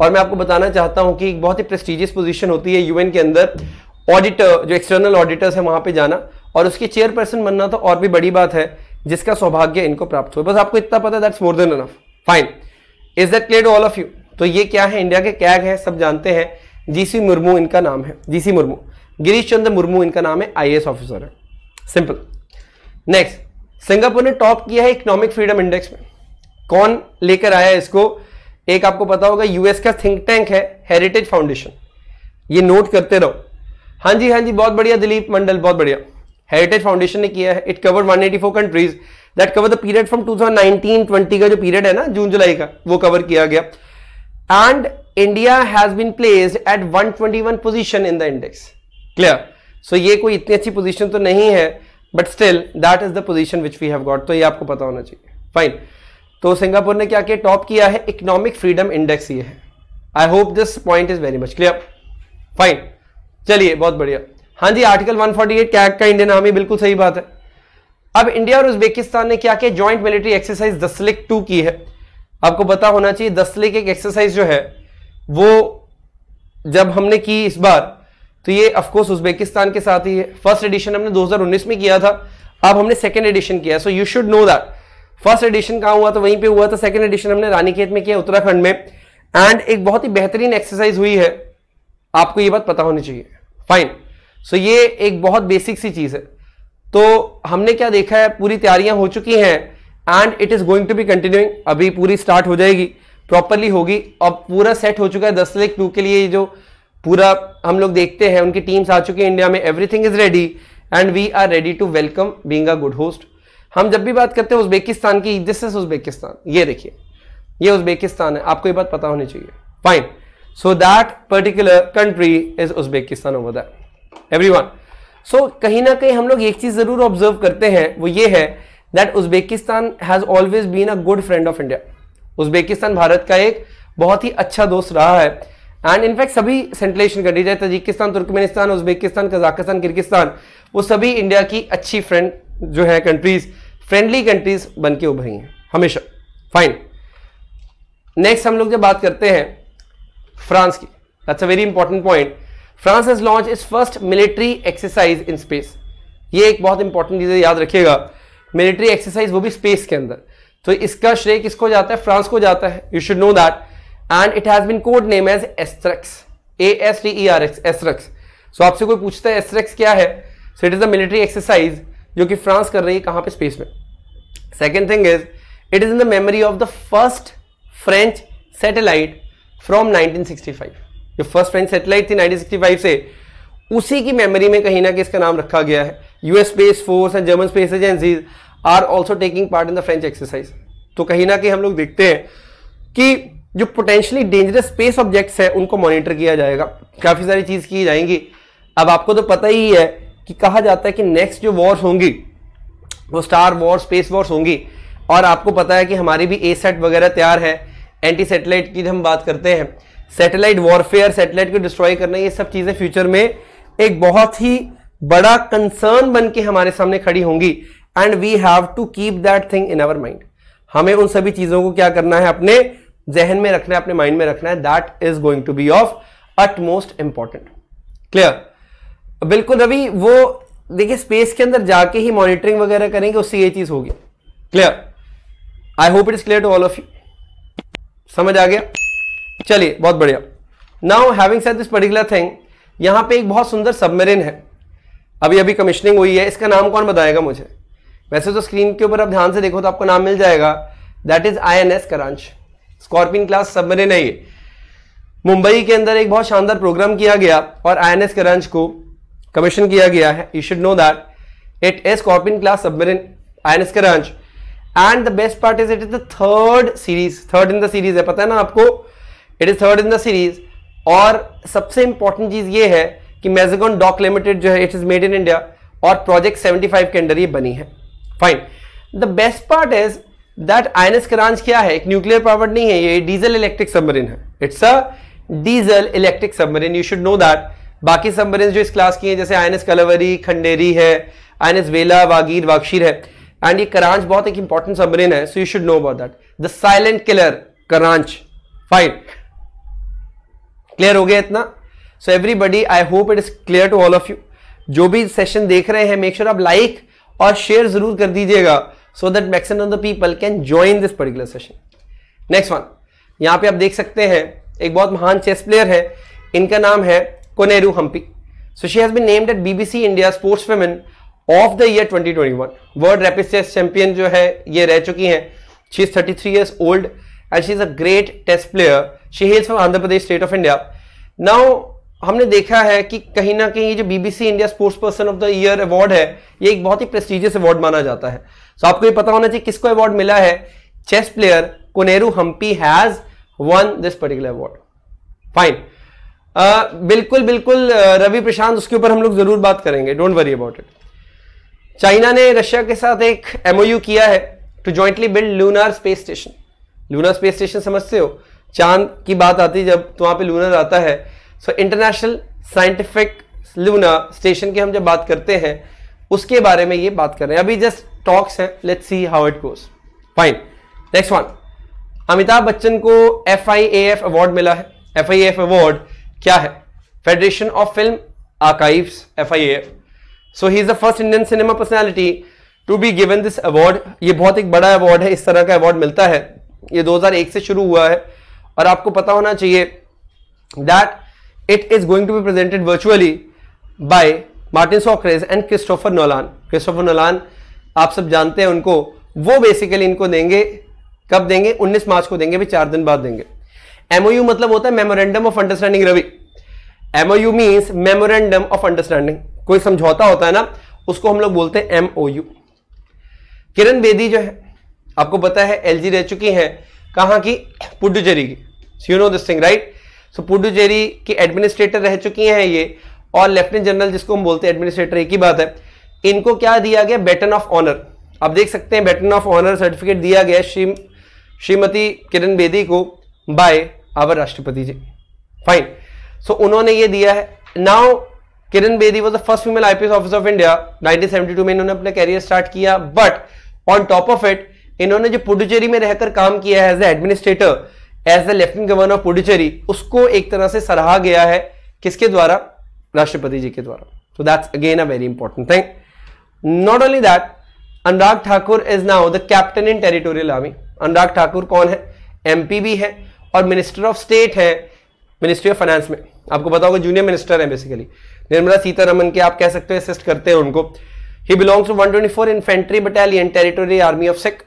और मैं आपको बताना चाहता हूं कि एक बहुत ही प्रेस्टिजियस पोजीशन होती है यूएन के अंदर ऑडिटर जो एक्सटर्नल ऑडिटर्स है वहां पे जाना और उसके चेयरपर्सन बनना तो और भी बड़ी बात है जिसका सौभाग्य इनको प्राप्त हुआ बस आपको इतना पता है that's more than enough fine is that clear to all of you तो ये क्या है इंडिया के कैग है सब जानते हैं जीसी मुर्मू इनका नाम है जीसी मुर्मू गिरीश चंद्र मुर्मू इनका नाम है आईएएस ऑफिसर है सिंपल नेक्स्ट सिंगापुर ने टॉप किया है इकोनॉमिक फ्रीडम इंडेक्स में कौन लेकर आया इसको एक आपको पता होगा यूएस का थिंक टैंक है हेरिटेज फाउंडेशन ये नोट करते रहो हाँ जी हाँ जी बहुत बढ़िया दिलीप मंडल बहुत बढ़िया हेरिटेज फाउंडेशन ने किया है it cover 184 countries that cover the period from 2019 20 का जो पीरियड है ना जून जुलाई का वो कवर किया गया and India has been placed at 121 position in the index clear so ये कोई इतनी अच्छी पोजीशन तो नहीं है but still that is the position which we have got तो ये आपको पता होना चाहिए फाइन तो सिंगापुर ने क्या किया टॉप किया है इकोनॉमिक फ्रीडम इंडेक्स ये है I hope this point is very much clear fine चलिए बहुत बढ़िया हाँ जी आर्टिकल 148 कैग का इंडियन आर्मी बिल्कुल सही बात है अब इंडिया और उज्बेकिस्तान ने क्या किया joint military exercise Dustlik two की है आपको पता होना चाहिए दसलिक एक एक्सरसाइज जो है वो जब हमने की इस बार तो ये अफकोर्स उज्बेकिस्तान के साथ ही है फर्स्ट एडिशन हमने 2019 में किया था अब हमने सेकेंड एडिशन किया so you should know that first edition कहाँ हुआ तो वहीं पे हुआ था सेकेंड एडिशन हमने रानीखेत में किया उत्तराखंड में एंड एक बहुत ही बेहतरीन एक्सरसाइज हुई है आपको ये बात पता होनी चाहिए फाइन सो ये एक बहुत बेसिक सी चीज़ है तो हमने क्या देखा है पूरी तैयारियां हो चुकी हैं and it is going to be continuing अभी पूरी स्टार्ट हो जाएगी प्रॉपरली होगी अब पूरा सेट हो चुका है दस लेख टू के लिए जो पूरा हम लोग देखते हैं उनकी टीम्स आ चुकी है इंडिया में everything is ready and we are ready to welcome being a good host हम जब भी बात करते हैं उज्बेकिस्तान की दिस इज उज्बेकिस्तान ये देखिए ये उज्बेकिस्तान है आपको ये बात पता होनी चाहिए fine so that particular country is Uzbekistan over that every one so कहीं ना कहीं हम लोग एक चीज जरूर ऑब्जर्व करते हैं वो ये है that Uzbekistan has always been a good friend of India Uzbekistan Bharat का एक बहुत ही अच्छा दोस्त रहा है एंड इनफैक्ट सभी सेंट्रलेशन कंट्री जैसे Tajikistan Turkmenistan Uzbekistan Kazakhstan Kyrgyzstan वो सभी इंडिया की अच्छी फ्रेंड जो है कंट्रीज फ्रेंडली कंट्रीज बन के उभरी हैं हमेशा फाइन नेक्स्ट हम लोग जब बात करते हैं फ्रांस की that's a very important point France has launch is first military exercise in space ये एक बहुत इंपॉर्टेंट चीज़ याद रखिएगा मिलिट्री एक्सरसाइज वो भी स्पेस के अंदर तो इसका श्रेय किसको जाता है फ्रांस को जाता है you should know that and it has been code name as AsterX A S T E R X AsterX so आपसे कोई पूछता है एस्ट्रक्स क्या है so it is a military exercise जो कि फ्रांस कर रही है कहाँ पे स्पेस में second thing is it is in the memory of the first French satellite from 1965 जो फर्स्ट फ्रेंच सैटेलाइट थी 1965 से उसी की मेमोरी में कहीं ना कहीं इसका नाम रखा गया है US space force and German space agencies are also taking part in the French exercise तो कहीं ना कहीं हम लोग देखते हैं कि जो पोटेंशियली डेंजरस स्पेस ऑब्जेक्ट्स हैं उनको मॉनिटर किया जाएगा काफ़ी सारी चीज़ की जाएंगी अब आपको तो पता ही है कि कहा जाता है कि नेक्स्ट जो वॉर्स होंगी वो स्टार वॉर स्पेस वॉर्स होंगी और आपको पता है कि हमारी भी ए सेट वगैरह तैयार है एंटी सेटेलाइट की हम बात करते हैं सेटेलाइट वॉरफेयर सेटेलाइट को डिस्ट्रॉय करना ये सब चीज़ें फ्यूचर में एक बहुत ही बड़ा कंसर्न बन के हमारे सामने खड़ी होंगी and we have to keep that thing in our mind हमें उन सभी चीज़ों को क्या करना है अपने जहन में रखना है अपने माइंड में रखना है that is going to be of utmost important clear बिल्कुल रवि वो देखिए स्पेस के अंदर जाके ही मॉनिटरिंग वगैरह करेंगे उससे ये चीज होगी clear I hope it is clear to all of you समझ आ गया चलिए बहुत बढ़िया now having said this particular thing यहां पे एक बहुत सुंदर सबमरीन है अभी अभी कमिश्निंग हुई है इसका नाम कौन बताएगा मुझे वैसे तो स्क्रीन के ऊपर आप ध्यान से देखो तो आपको नाम मिल जाएगा that is I N S Karanj Scorpene class सब नहीं है मुंबई के अंदर एक बहुत शानदार प्रोग्राम किया गया और आई एन एस करंज को कमीशन किया गया है you should know that it is Scorpene class submarine I N S Karanj and the best part is it is the third series third in the series है पता है ना आपको it is third in the series और सबसे important चीज ये है कि मेजेगॉन डॉक लिमिटेड जो है it is made in India और प्रोजेक्ट 75 के अंडर ये बनी है fine the best part is that INS Karanj क्या है एक न्यूक्लियर पावर नहीं है ये डीजल इलेक्ट्रिक सबमरीन है it's a diesel electric submarine you should know that बाकी सबमरीन जो इस क्लास की हैं जैसे आईएनएस कलवरी खंडेरी है आईएनएस वेला वागीर वाक्शीर है एंड ये करांच बहुत एक इंपॉर्टेंट सबमरीन है so you should know about that the silent killer Karanj fine clear हो गया इतना so everybody I hope it is clear to all of you जो भी सेशन देख रहे हैं मेक श्योर sure आप लाइक like और शेयर जरूर कर दीजिएगा so that maximum of the people can join this particular session. Next one, यहाँ पे आप देख सकते हैं एक बहुत महान चेस प्लेयर है इनका नाम है Koneru Humpy so she has been named at BBC India sports women of the year 2021 world rapid chess champion जो है ये रह चुकी हैं she is 33 years old and she is a great test player she hails from Andhra Pradesh state of India now हमने देखा है कि कहीं ना कहीं ये जो BBC India sports person of the year award है ये एक बहुत ही प्रेस्टिजियस अवार्ड माना जाता है सो आपको ये पता होना चाहिए किसको अवार्ड मिला है chess player Koneru Humpy has won this particular award fine बिल्कुल बिल्कुल uh, रवि प्रशांत उसके ऊपर हम लोग जरूर बात करेंगे don't worry about it China ने रशिया के साथ एक एमओयू किया है to jointly build lunar space station lunar space station समझते हो चांद की बात आती है जब तो वहां पे लूनर आता है so international scientific lunar station की हम जब बात करते हैं उसके बारे में ये बात कर रहे हैं अभी जस्ट टॉक्स है let's see how it goes fine next one Amitabh Bachchan को F I A F award मिला है एफ आई एफ अवार्ड क्या है फेडरेशन ऑफ फिल्म आकाइव F I F so he is the first Indian cinema personality to be given this award ये बहुत एक बड़ा अवार्ड है इस तरह का अवार्ड मिलता है ये 2001 से शुरू हुआ है और आपको पता होना चाहिए that it is going to be presented virtually by Martin Scorsese and Christopher Nolan Christopher Nolan आप सब जानते हैं उनको वो बेसिकली इनको देंगे कब देंगे 19 मार्च को देंगे चार दिन बाद देंगे एमओयू मतलब होता है memorandum of understanding Ravi MOU means memorandum of understanding कोई समझौता होता है ना उसको हम लोग बोलते हैं एमओयू किरण बेदी जो है आपको पता है एल रह चुकी है कहा की पुडुचेरी की see know this thing right so Puducherry की एडमिनिस्ट्रेटर रह चुकी हैं ये और लेफ्टिनेंट जनरल जिसको हम बोलते हैं एडमिनिस्ट्रेटर एक ही बात है इनको क्या दिया गया बैटन ऑफ ऑनर आप देख सकते हैं बैटन ऑफ ऑनर सर्टिफिकेट दिया गया श्री श्रीमती किरण बेदी को बाय आवर राष्ट्रपति जी फाइन सो उन्होंने ये दिया है now Kiran Bedi was the first female IPS officer of India 1972 में इन्होंने अपना कैरियर स्टार्ट किया but on top of it इन्होंने जो पुडुचेरी में रहकर काम किया है as a administrator as a lieutenant governor of Puducherry उसको एक तरह से सराहा गया है किसके द्वारा राष्ट्रपति जी के द्वारा so that's again a very important thing not only that Anurag Thakur is now the captain in territorial army Anurag Thakur कौन है एम भी है और मिनिस्टर ऑफ स्टेट है मिनिस्ट्री ऑफ फाइनेंस में आपको पता होगा जूनियर मिनिस्टर है बेसिकली निर्मला सीतारमन के आप कह सकते हो असिस्ट करते हैं उनको he belongs to 124 infantry battalion territory army of Sikh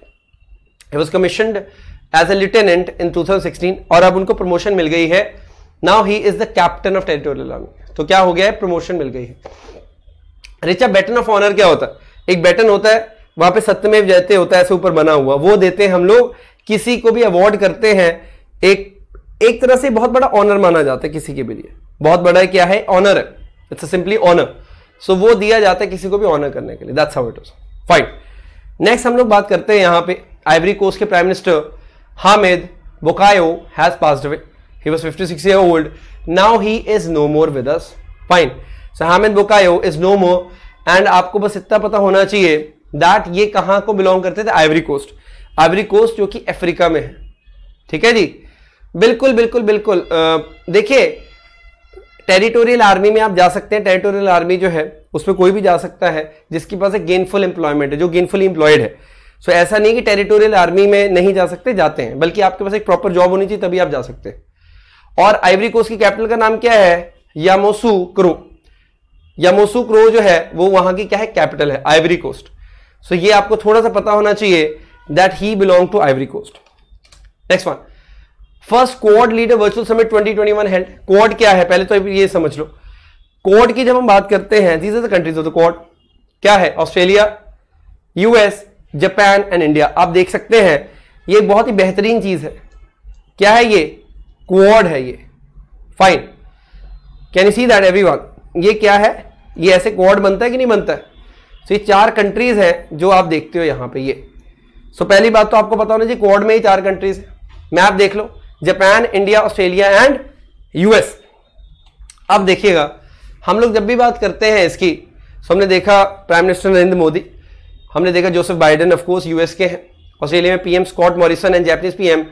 he was commissioned as a lieutenant in 2016 और अब उनको प्रमोशन मिल गई है now he is the captain of territorial army तो क्या हो गया है प्रमोशन मिल गई है रिचा बैटन ऑफ ऑनर क्या होता है एक बैटन होता है वहां पे सत्यमेव जयते होता है ऐसे ऊपर बना हुआ वो देते हैं हम लोग किसी को भी अवार्ड करते हैं एक एक तरह से बहुत बड़ा ऑनर माना जाता है किसी के भी लिए बहुत बड़ा है क्या है ऑनर है इट्स सिंपली ऑनर सो वो दिया जाता है किसी को भी ऑनर करने के लिए that's how it is fine next हम लोग बात करते हैं यहाँ पे आइवरी कोस्ट के prime minister Hamed Bakayoko has passed away he was 56 year old now he is no more with us fine सहामिद Bakayoko is no more and आपको बस इतना पता होना चाहिए दैट ये कहाँ को बिलोंग करते थे आइवरी कोस्ट आइवरी कोस्ट जो कि अफ्रीका में है ठीक है जी बिल्कुल बिल्कुल बिल्कुल देखिए टेरिटोरियल आर्मी में आप जा सकते हैं टेरिटोरियल आर्मी जो है उसमें कोई भी जा सकता है जिसके पास एक गेनफुल एम्प्लॉयमेंट है जो गेनफुली एम्प्लॉयड है सो so, ऐसा नहीं कि टेरिटोरियल आर्मी में नहीं जा सकते जाते हैं बल्कि आपके पास एक प्रॉपर जॉब होनी चाहिए तभी आप जा सकते हैं और आइवरी कोस्ट की कैपिटल का नाम क्या है यामोसू क्रो यामोसुक्रो जो है वो वहां की क्या है कैपिटल है आइवरी कोस्ट सो ये आपको थोड़ा सा पता होना चाहिए that he belong to Ivory Coast next one first Quad leader virtual summit 2021 held Quad क्या है पहले तो ये समझ लो क्वाड की जब हम बात करते हैं these are the countries of the Quad क्या है Australia US Japan and India आप देख सकते हैं ये बहुत ही बेहतरीन चीज है क्या है ये क्वाड है ये fine can you see that everyone ये क्या है ये ऐसे क्वाड बनता है कि नहीं बनता है तो ये चार कंट्रीज हैं जो आप देखते हो यहाँ पे ये सो पहली बात तो आपको पता होना चाहिए क्वाड में ही चार कंट्रीज हैं मैप देख लो Japan India Australia and US अब देखिएगा हम लोग जब भी बात करते हैं इसकी सो हमने देखा प्राइम मिनिस्टर नरेंद्र मोदी हमने देखा जोसेफ बाइडेन ऑफकोर्स यूएस के हैं ऑस्ट्रेलिया में PM Scott Morrison and Japanese PM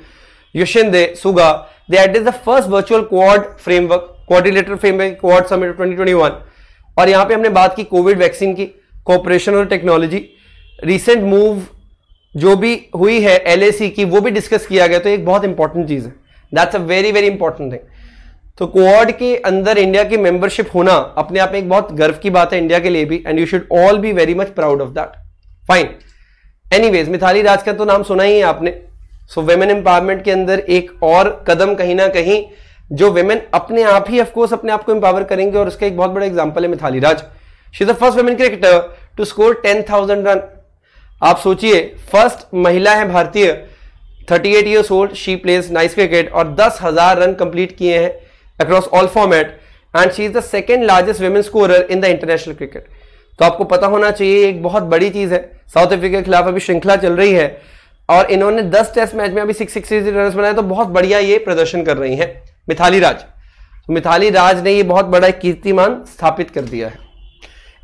they Suga they at is the first virtual Quad framework coordinator fame है समिट 2021 और यहाँ पे हमने बात की कोविड वैक्सीन की कॉपरेशन और टेक्नोलॉजी रिसेंट मूव जो भी हुई है एल की वो भी डिस्कस किया गया तो एक बहुत इंपॉर्टेंट चीज़ है that's a very very important thing तो क्वाड के अंदर इंडिया की मेंबरशिप होना अपने आप में एक बहुत गर्व की बात है इंडिया के लिए भी and you should all be very much proud of that fine anyways Mithali Raj का तो नाम सुना ही है आपने सो वेमेन एम्पावरमेंट के अंदर एक और कदम कहीं ना कहीं जो वेमेन अपने आप ही ऑफकोर्स अपने आप को एम्पावर करेंगे और उसका एक बहुत बड़ा एग्जाम्पल है Mithali Raj she is the first women cricketer to score ten thousand run आप सोचिए फर्स्ट महिला है भारतीय thirty eight years old she plays nice cricket और दस हजार रन कंप्लीट किए हैं across all format and she is the second largest women scorer in the international cricket तो आपको पता होना चाहिए एक बहुत बड़ी चीज है साउथ अफ्रीका के खिलाफ अभी श्रृंखला चल रही है और इन्होंने दस टेस्ट मैच में अभी सिक्स सिक्स रन बनाए तो बहुत बढ़िया ये प्रदर्शन कर रही है मिथाली राज तो मिथाली राज ने ये बहुत बड़ा कीर्तिमान स्थापित कर दिया है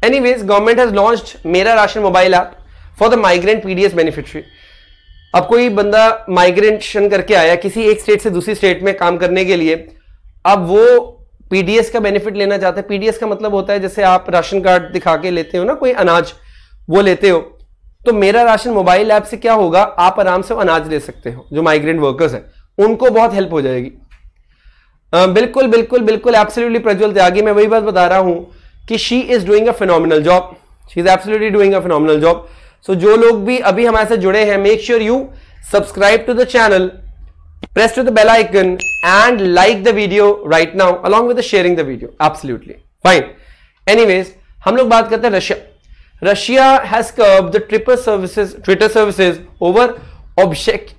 anyways government has launch Mera Ration mobile app for the migrant PDS beneficiary अब कोई बंदा माइग्रेशन करके आया किसी एक स्टेट से दूसरी स्टेट में काम करने के लिए अब वो पीडीएस का बेनिफिट लेना चाहते हैं पीडीएस का मतलब होता है जैसे आप राशन कार्ड दिखा के लेते हो ना कोई अनाज वो लेते हो तो मेरा राशन मोबाइल ऐप से क्या होगा आप आराम से अनाज ले सकते हो जो माइग्रेंट वर्कर्स हैं उनको बहुत हेल्प हो जाएगी बिल्कुल बिल्कुल बिल्कुल एब्सोल्युटली प्रज्वल त्यागी मैं वही बात बता रहा हूं कि she is doing a phenomenal job she is absolutely doing a phenomenal job so जो लोग भी अभी हमारे साथ जुड़े हैं make sure you subscribe to the channel press to the bell icon and like the video right now along with sharing the video absolutely fine anyways हम लोग बात करते हैं Russia Russia has curb the triple services Twitter services over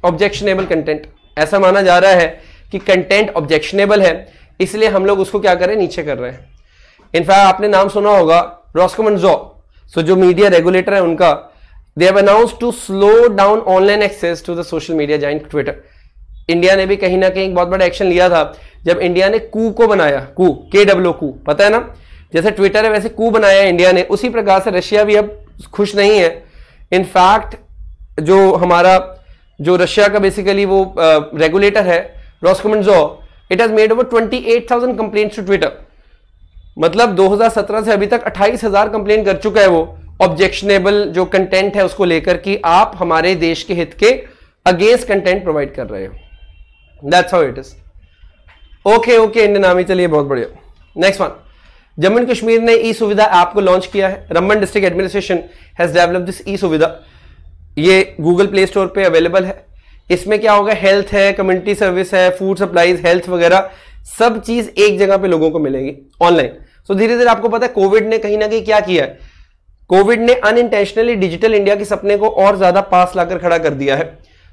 objectionable content ऐसा माना जा रहा है कि कंटेंट ऑब्जेक्शनेबल है इसलिए हम लोग उसको क्या कर रहे हैं नीचे कर रहे हैं इनफैक्ट आपने नाम सुना होगा रॉस्कोमन जॉ सो जो मीडिया रेगुलेटर है उनका they have announce to slow down online access to the social media joint Twitter India ने भी कहीं ना कहीं बहुत बड़ा एक्शन लिया था जब इंडिया ने कू को बनाया कू के डब्ल्यू कू पता है ना जैसे ट्विटर है वैसे कू बनाया इंडिया ने उसी प्रकार से रशिया भी अब खुश नहीं है इनफैक्ट जो हमारा जो रशिया का बेसिकली वो रेगुलेटर है डॉक्यूमेंट जो it has made over 28,000 complaints to Twitter मतलब 2017 से अभी तक 28,000 कंप्लेन कर चुका है वो ऑब्जेक्शनेबल जो कंटेंट है उसको लेकर कि आप हमारे देश के हित के अगेंस्ट कंटेंट प्रोवाइड कर रहे हो that's how it is okay okay Indian army चलिए बहुत बढ़िया next one Jammu and Kashmir ने ई सुविधा ऐप को लॉन्च किया है Raman district administration has develop this e Suvidha ये गूगल प्ले स्टोर पे अवेलेबल है इसमें क्या होगा हेल्थ है कम्युनिटी सर्विस है फूड सप्लाईज हेल्थ वगैरह सब चीज एक जगह पे लोगों को मिलेगी ऑनलाइन सो धीरे धीरे आपको पता है कोविड ने कहीं ना कहीं क्या किया है कोविड ने अनइंटेंशनली डिजिटल इंडिया के सपने को और ज्यादा पास लाकर खड़ा कर दिया है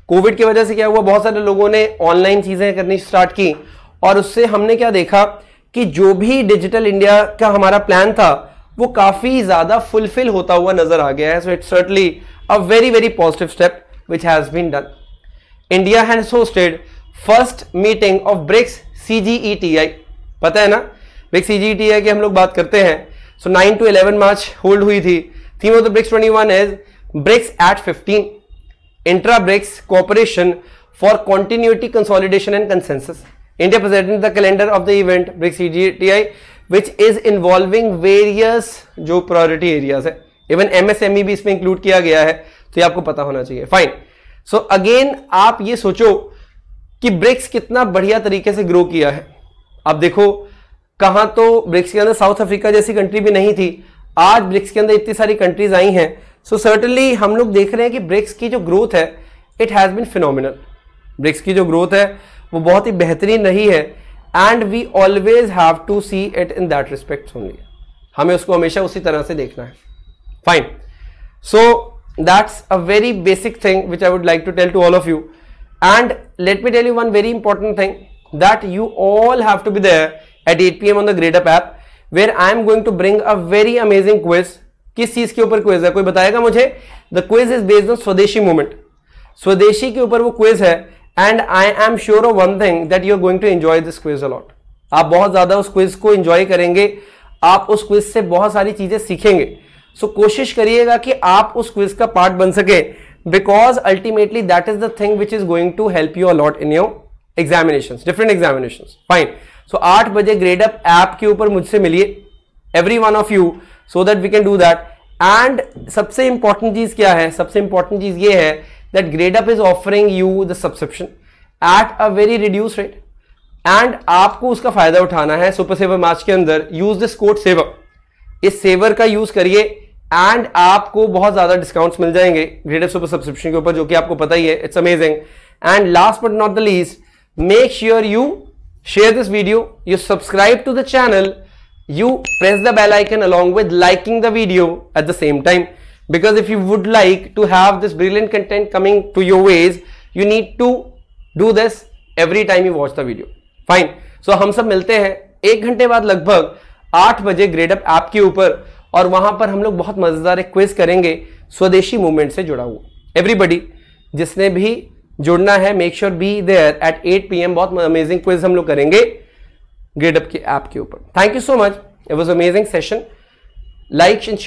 कोविड की वजह से क्या हुआ बहुत सारे लोगों ने ऑनलाइन चीजें करनी स्टार्ट की और उससे हमने क्या देखा कि जो भी डिजिटल इंडिया का हमारा प्लान था वो काफी ज्यादा फुलफिल होता हुआ नजर आ गया है so it's certainly a very very positive step which has been done India hand hosted first meeting of BRICS CGETI पता है ना ब्रिक्स सीजीईटीआई e की हम लोग बात करते हैं so nine to eleven March hold हुई थी theme of the BRICS twenty one is BRICS at fifteen intra BRICS cooperation for continuity consolidation and consensus India presented द calendar of the event BRICS EGTI which is involving various जो priority areas है even MSME भी इसमें include किया गया है तो ये आपको पता होना चाहिए फाइन सो so अगेन आप ये सोचो कि ब्रिक्स कितना बढ़िया तरीके से ग्रो किया है आप देखो कहाँ तो ब्रिक्स के अंदर साउथ अफ्रीका जैसी कंट्री भी नहीं थी आज ब्रिक्स के अंदर इतनी सारी कंट्रीज आई हैं सो सर्टनली हम लोग देख रहे हैं कि ब्रिक्स की जो ग्रोथ है it has been phenomenal BRICS की जो ग्रोथ है वो बहुत ही बेहतरीन रही है and we always have to see it in that respect only हमें उसको हमेशा उसी तरह से देखना है fine so so, that's a very basic thing which i would like to tell to all of you and let me tell you one very important thing that you all have to be there at 8 pm on the grade up app where i am going to bring a very amazing quiz kis cheez ke upar quiz hai koi batayega mujhe the quiz is based on swadeshi movement swadeshi ke upar wo quiz hai and i am sure of one thing that you are going to enjoy this quiz a lot aap bahut zyada us quiz ko enjoy karenge aap us quiz se bahut sari cheeze sikhenge so so, कोशिश करिएगा कि आप उस quiz का part बन सके because ultimately that is the thing which is going to help you a lot in your examination different examination fine so आठ बजे ग्रेड अप ऐप के ऊपर मुझसे मिलिए every one of you so that we can do that and सबसे important चीज क्या है सबसे इंपॉर्टेंट चीज ये है that Gradeup is offering you the subscription at a very reduce rate and आपको उसका फायदा उठाना है सुपर सेवर मार्च के अंदर यूज दिस कोड सेवर इस सेवर का यूज करिए एंड आपको बहुत ज्यादा डिस्काउंट मिल जाएंगे ग्रेटर सुपर सब्सक्रिप्शन के ऊपर जो कि आपको पता ही है it's amazing and last but not the least make sure you share this video you subscribe to the channel you press the bell icon along with liking the video at the same time because if you would like to have this brilliant content coming to your ways you need to do this every time you watch the video fine so हम सब मिलते हैं एक घंटे बाद लगभग आठ बजे ग्रेडअप ऐप के ऊपर और वहां पर हम लोग बहुत मजेदार एक क्विज करेंगे स्वदेशी मूवमेंट से जुड़ा हुआ एवरीबडी जिसने भी जुड़ना है make sure be there at 8 PM बहुत अमेजिंग क्विज हम लोग करेंगे ग्रेडअप के ऐप के ऊपर thank you so much it was amazing session like and share